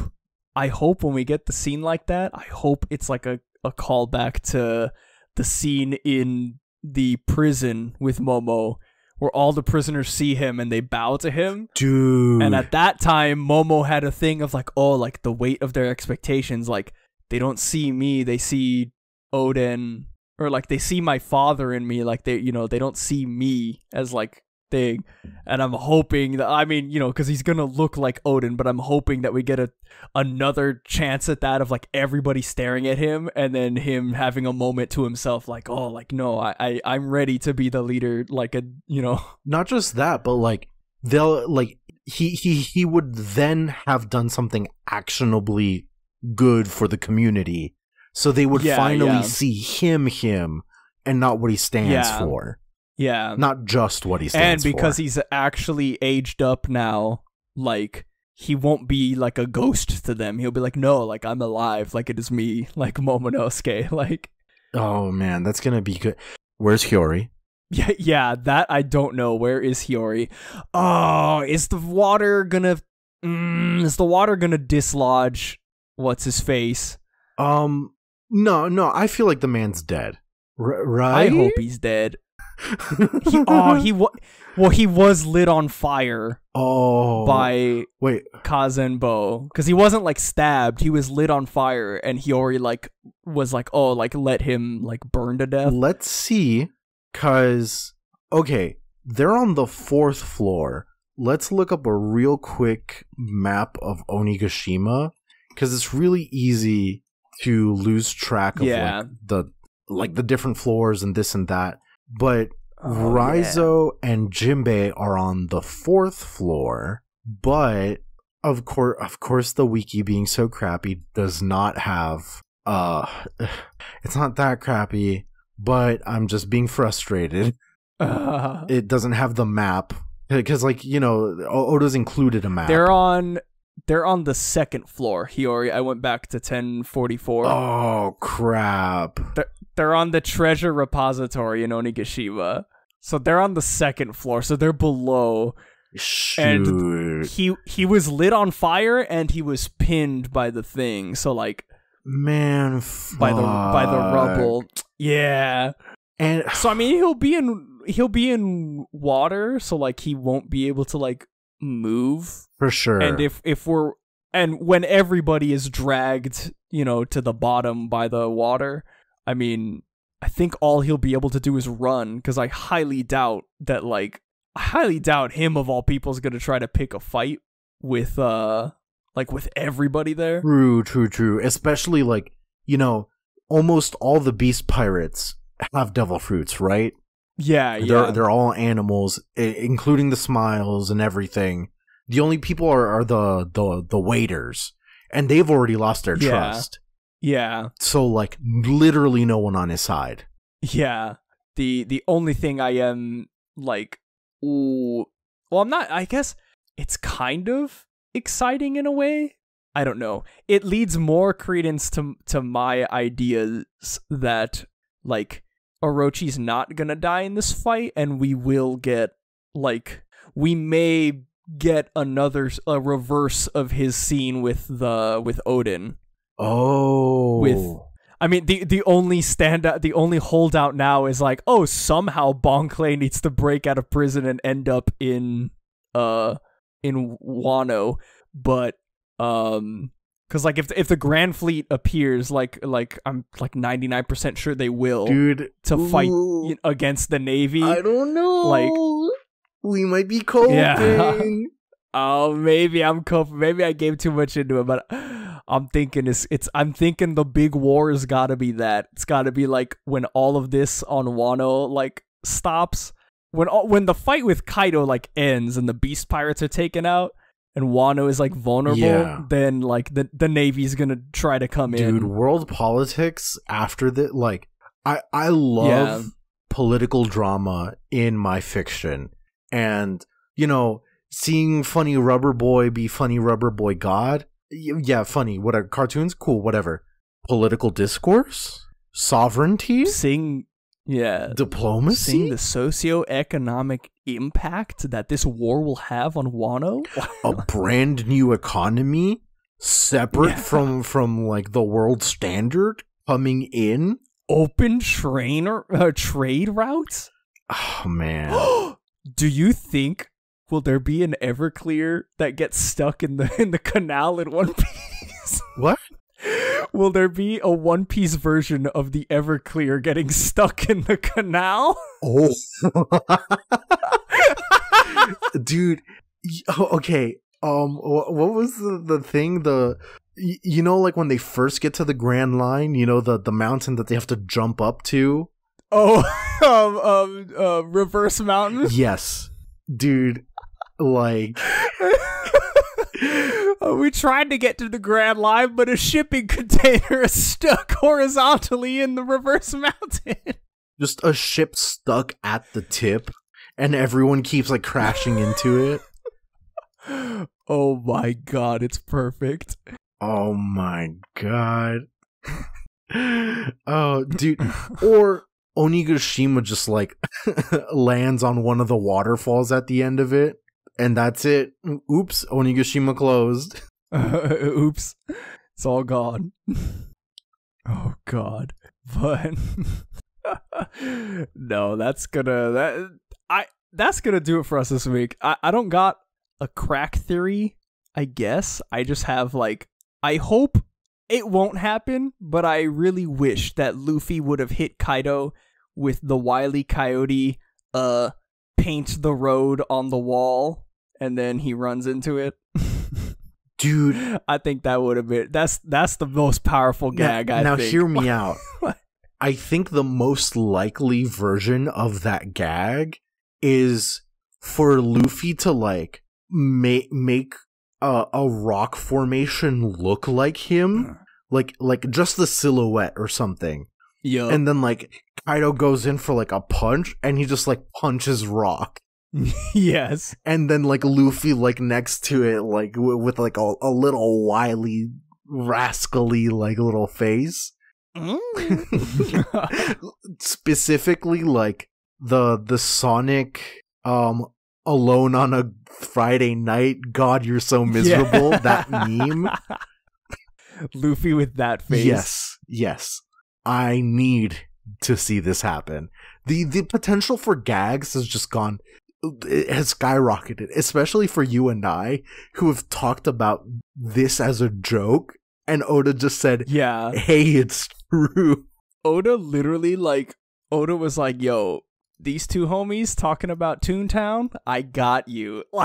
I hope when we get the scene like that, I hope it's like a a callback to the scene in the prison with Momo where all the prisoners see him and they bow to him. Dude. And at that time, Momo had a thing of like, oh, like the weight of their expectations. Like, they don't see me, they see Odin, or like they see my father in me. Like, they, you know, they don't see me as like thing and i'm hoping that i mean you know because he's gonna look like odin but i'm hoping that we get a another chance at that of like everybody staring at him and then him having a moment to himself like oh like no i, I i'm ready to be the leader like a you know *laughs* not just that but like they'll like he he he would then have done something actionably good for the community so they would yeah, finally yeah. see him him and not what he stands yeah. for yeah. Not just what he stands for. And because for. he's actually aged up now, like he won't be like a ghost to them. He'll be like, "No, like I'm alive. Like it is me. *laughs* Like Momonosuke." *laughs* Like Oh man, that's going to be good. Where's Hiyori? *laughs* Yeah, yeah, that I don't know. Where is Hiyori? Oh, is the water gonna? Mm, is the water gonna dislodge? What's his face? Um, no, no. I feel like the man's dead. R- right? I hope he's dead he, oh, *laughs* he wa- well, he was lit on fire. Oh, by wait, Kazenbo, because he wasn't like stabbed. He was lit on fire, and he already like was like, oh, like let him like burn to death. Let's see, cause okay, they're on the fourth floor. Let's look up a real quick map of Onigashima, because it's really easy to lose track of yeah. like the like the different floors and this and that but oh, Rizo yeah. and Jimbei are on the fourth floor, but of course, of course, the wiki being so crappy does not have. Uh, *sighs* it's not that crappy, but I'm just being frustrated. Uh. *laughs* *laughs* It doesn't have the map because, like you know, Oda's included a map. They're on they're on the second floor, Hiori. I went back to 1044. Oh, crap. They're, they're on the treasure repository in Onigashima. So they're on the second floor, so they're below. Shoot. And he he was lit on fire and he was pinned by the thing. So like man fuck. by the by the rubble. Yeah. And so I mean he'll be in he'll be in water, so like he won't be able to like move for sure. And if if we're and when everybody is dragged, you know, to the bottom by the water, I mean, I think all he'll be able to do is run because I highly doubt that like I highly doubt him of all people is gonna try to pick a fight with uh like with everybody there. True, true, true. Especially like, you know, almost all the beast pirates have devil fruits, right? Yeah, they're yeah. they're all animals, including the smiles and everything. The only people are, are the the the waiters, and they've already lost their yeah. trust. Yeah. So like literally no one on his side. Yeah. The the only thing I am like ooh well I'm not I guess it's kind of exciting in a way. I don't know. It leads more credence to to my ideas that like Orochi's not gonna die in this fight, and we will get like we may get another a reverse of his scene with the with Odin. Oh, with I mean the the only out, the only holdout now is like oh somehow Bonclay needs to break out of prison and end up in uh in Wano, but um Cause like if if the Grand Fleet appears, like like I'm like 99 percent sure they will, dude, to fight against the Navy. I don't know. Like we might be coping. Yeah. *laughs* oh, maybe I'm coping. Maybe I gave too much into it, but I'm thinking it's it's I'm thinking the big war has got to be that. It's got to be like when all of this on Wano like stops, when all, when the fight with Kaido like ends and the Beast Pirates are taken out and Wano is like vulnerable, yeah. then like the the Navy's gonna try to come Dude, in. Dude, world politics after that, like I I love yeah. political drama in my fiction, and you know seeing funny rubber boy be funny rubber boy god yeah funny What are cartoons cool whatever political discourse sovereignty seeing yeah. Diplomacy? Seeing the socioeconomic impact that this war will have on Wano? *laughs* a brand new economy separate yeah. from from like the world standard coming in? Open train or uh, trade routes? Oh man. *gasps* Do you think will there be an Everclear that gets stuck in the in the canal in one *laughs* piece? What? Will there be a One Piece version of the Everclear getting stuck in the canal? Oh. *laughs* Dude, oh, okay. Um what was the, the thing the you know like when they first get to the grand line you know the the mountain that they have to jump up to oh *laughs* um, um uh, reverse mountain yes dude like *laughs* Uh, we tried to get to the Grand Line, but a shipping *laughs* container is stuck horizontally in the reverse mountain. *laughs* Just a ship stuck at the tip, and everyone keeps like crashing into it. *gasps* oh my god, it's perfect. Oh my god. oh, dude. Or Onigashima just like lands on one of the waterfalls at the end of it and that's it. Oops, Onigashima closed. Uh, *laughs* *laughs* oops. It's all gone. *laughs* oh god. But no, that's gonna that I that's gonna do it for us this week. I, I don't got a crack theory, I guess. I just have like I hope it won't happen, but I really wish that Luffy would have hit Kaido with the wily coyote uh paint the road on the wall and then he runs into it. *laughs* Dude, I think that would have been that's that's the most powerful gag. Now, I now think. hear me out. *laughs* I think the most likely version of that gag is for Luffy to like make make a, a rock formation look like him, uh. like like just the silhouette or something. Yeah, and then like Kaido goes in for like a punch, and he just like punches rock. *laughs* yes. And then like Luffy like next to it like w- with like a, a little wily rascally like little face. Mm. *laughs* Specifically like the the Sonic um alone on a Friday night god you're so miserable yeah. that *laughs* meme. Luffy with that face. Yes. Yes. I need to see this happen. The the potential for gags has just gone has skyrocketed, especially for you and I who have talked about this as a joke. And Oda just said, "Yeah, hey, it's true." Oda literally like Oda was like, "Yo, these two homies talking about Toontown, I got you." *laughs*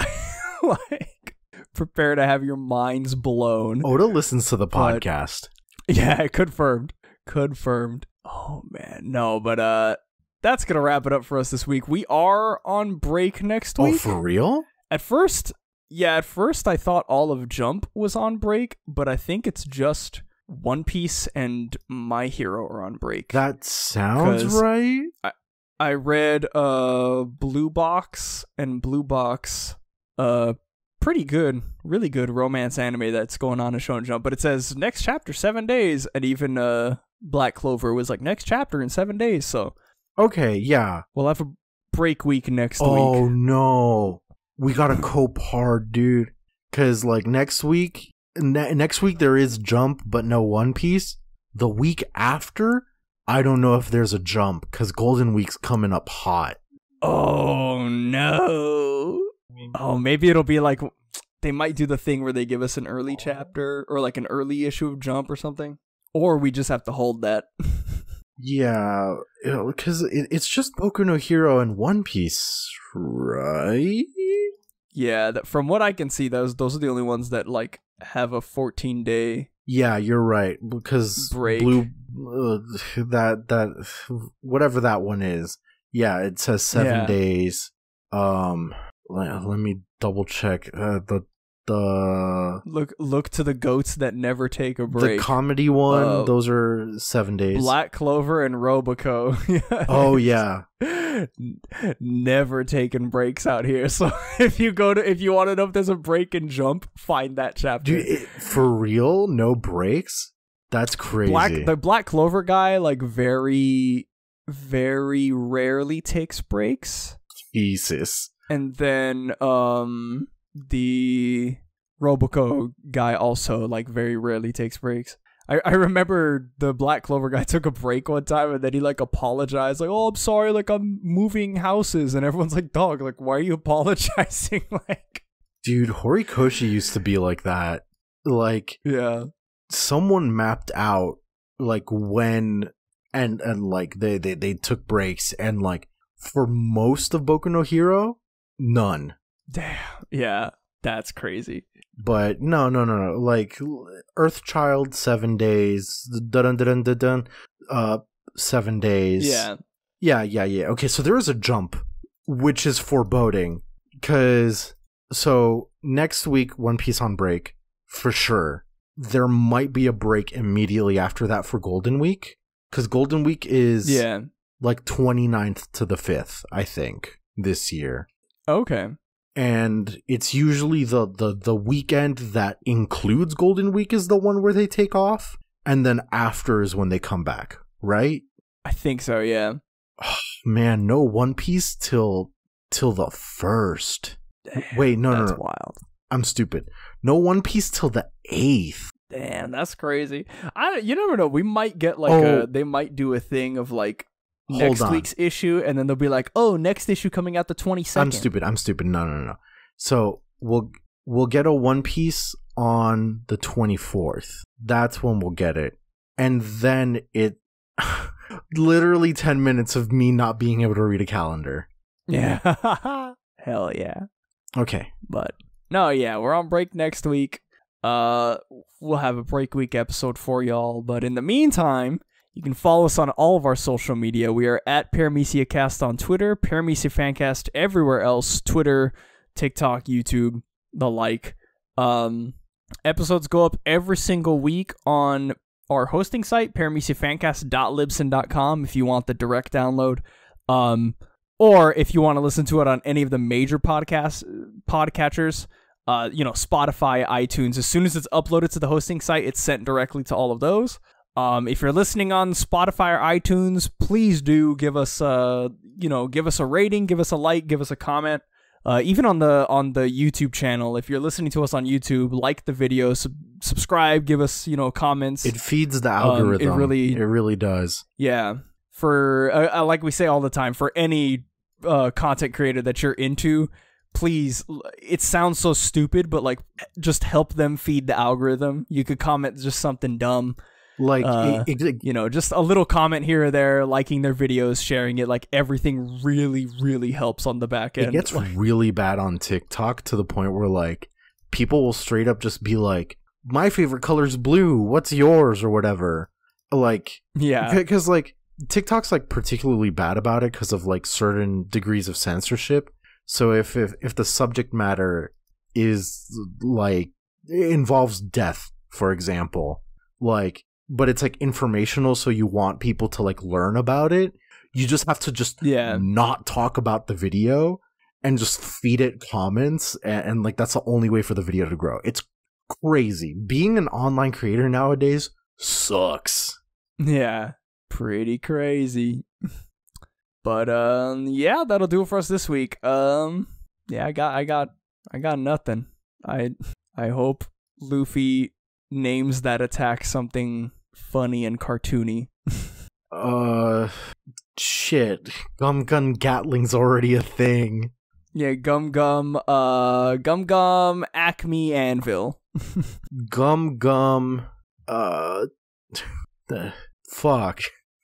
Like, like prepare to have your minds blown. Oda listens to the podcast. But, *laughs* yeah, confirmed. Confirmed. Oh man, no, but uh, that's gonna wrap it up for us this week. We are on break next oh, week. Oh, for real? At first, yeah. At first, I thought all of Jump was on break, but I think it's just One Piece and My Hero are on break. That sounds right. I, I read uh Blue Box and Blue Box uh pretty good, really good romance anime that's going on in Shonen Jump, but it says next chapter seven days, and even uh Black Clover was like next chapter in seven days, so Okay, yeah. We'll have a break week next oh, week. Oh no. We got to cope hard, dude. Cuz like next week ne next week there is jump but no One Piece. The week after, I don't know if there's a jump cuz Golden Week's coming up hot. Oh no. Oh, maybe it'll be like they might do the thing where they give us an early chapter or like an early issue of Jump or something. Or we just have to hold that. *laughs* Yeah, because it, it's just Boku no Hero and One Piece, right? Yeah, that, from what I can see, those those are the only ones that like have a fourteen day. Yeah, you're right because break. blue uh, that that whatever that one is. Yeah, it says seven yeah. days. Um, let, let me double check. Uh, the the look look to the goats that never take a break. The comedy one, uh, those are seven days. Black Clover and Robico. *laughs* oh yeah, never taking breaks out here. *laughs* So if you go to if you want to know if there's a break and jump, find that chapter. Dude, it, for real, no breaks. That's crazy. Black, the Black Clover guy, like very, very rarely takes breaks. Jesus. And then um the Roboco guy also like very rarely takes breaks. I, I remember the Black Clover guy *laughs* took a break one time and then he like apologized, like, oh I'm sorry, like I'm moving houses and everyone's like, Dog, like why are you *laughs* apologizing? *laughs* like Dude, Horikoshi used to be like that. Like Yeah. Someone mapped out like when and and like they, they they took breaks and like for most of Boku no Hero, none. Damn. Yeah. That's crazy. But no, no, no, no. Like Earthchild, seven days. Dun dun dun dun dun. Uh, seven days. Yeah. Yeah, yeah, yeah. Okay, so there is a jump, which is foreboding, because so next week, One Piece on break for sure. There might be a break immediately after that for Golden Week, because Golden Week is yeah like 29th to the 5th, I think, this year. Okay and it's usually the the the weekend that includes Golden Week is the one where they take off, and then after is when they come back, right? I think so. Yeah. Oh, *sighs* man, no One Piece till till the first. Damn, Wait, no, no, no, wild. I'm stupid. No One Piece till the eighth. Damn, that's crazy. I you never know. We might get like oh. a they might do a thing of like Hold next on. week's issue, and then they'll be like, "Oh, next issue coming out the 22nd. I'm stupid. I'm stupid. No, no, no. So we'll we'll get a One Piece on the 24th. That's when we'll get it, and then it *laughs* literally 10 minutes of me not being able to read a calendar. Yeah, *laughs* *laughs* hell yeah. Okay, but no, yeah, we're on break next week. Uh, we'll have a break week episode for y'all, but in the meantime you can follow us on all of our social media. We are at ParameciaCast on Twitter, Paramecia Fancast everywhere else Twitter, TikTok, YouTube, the like. Um, episodes go up every single week on our hosting site, parameciafancast.libsen.com, if you want the direct download. Um, or if you want to listen to it on any of the major podcast podcatchers, uh, you know, Spotify, iTunes, as soon as it's uploaded to the hosting site, it's sent directly to all of those. Um, if you're listening on Spotify or iTunes, please do give us a you know give us a rating, give us a like, give us a comment. Uh, even on the on the YouTube channel, if you're listening to us on YouTube, like the video, sub- subscribe, give us you know comments. It feeds the algorithm. Um, it really, it really does. Yeah, for uh, uh, like we say all the time, for any uh, content creator that you're into, please it sounds so stupid but like just help them feed the algorithm you could comment just something dumb like uh, it, it, you know just a little comment here or there liking their videos sharing it like everything really really helps on the back end it gets like, really bad on tiktok to the point where like people will straight up just be like my favorite color's blue what's yours or whatever like yeah because like tiktok's like particularly bad about it because of like certain degrees of censorship so if if, if the subject matter is like involves death for example like but it's like informational so you want people to like learn about it you just have to just yeah. not talk about the video and just feed it comments and, and, like that's the only way for the video to grow it's crazy being an online creator nowadays sucks yeah pretty crazy but um yeah that'll do it for us this week um yeah i got i got i got nothing i i hope luffy names that attack something funny and cartoony? uh, shit. Gum Gun Gatling's already a thing. Yeah, Gum Gum, uh, Gum Gum, Acme Anvil. gum Gum, uh, *laughs* the fuck.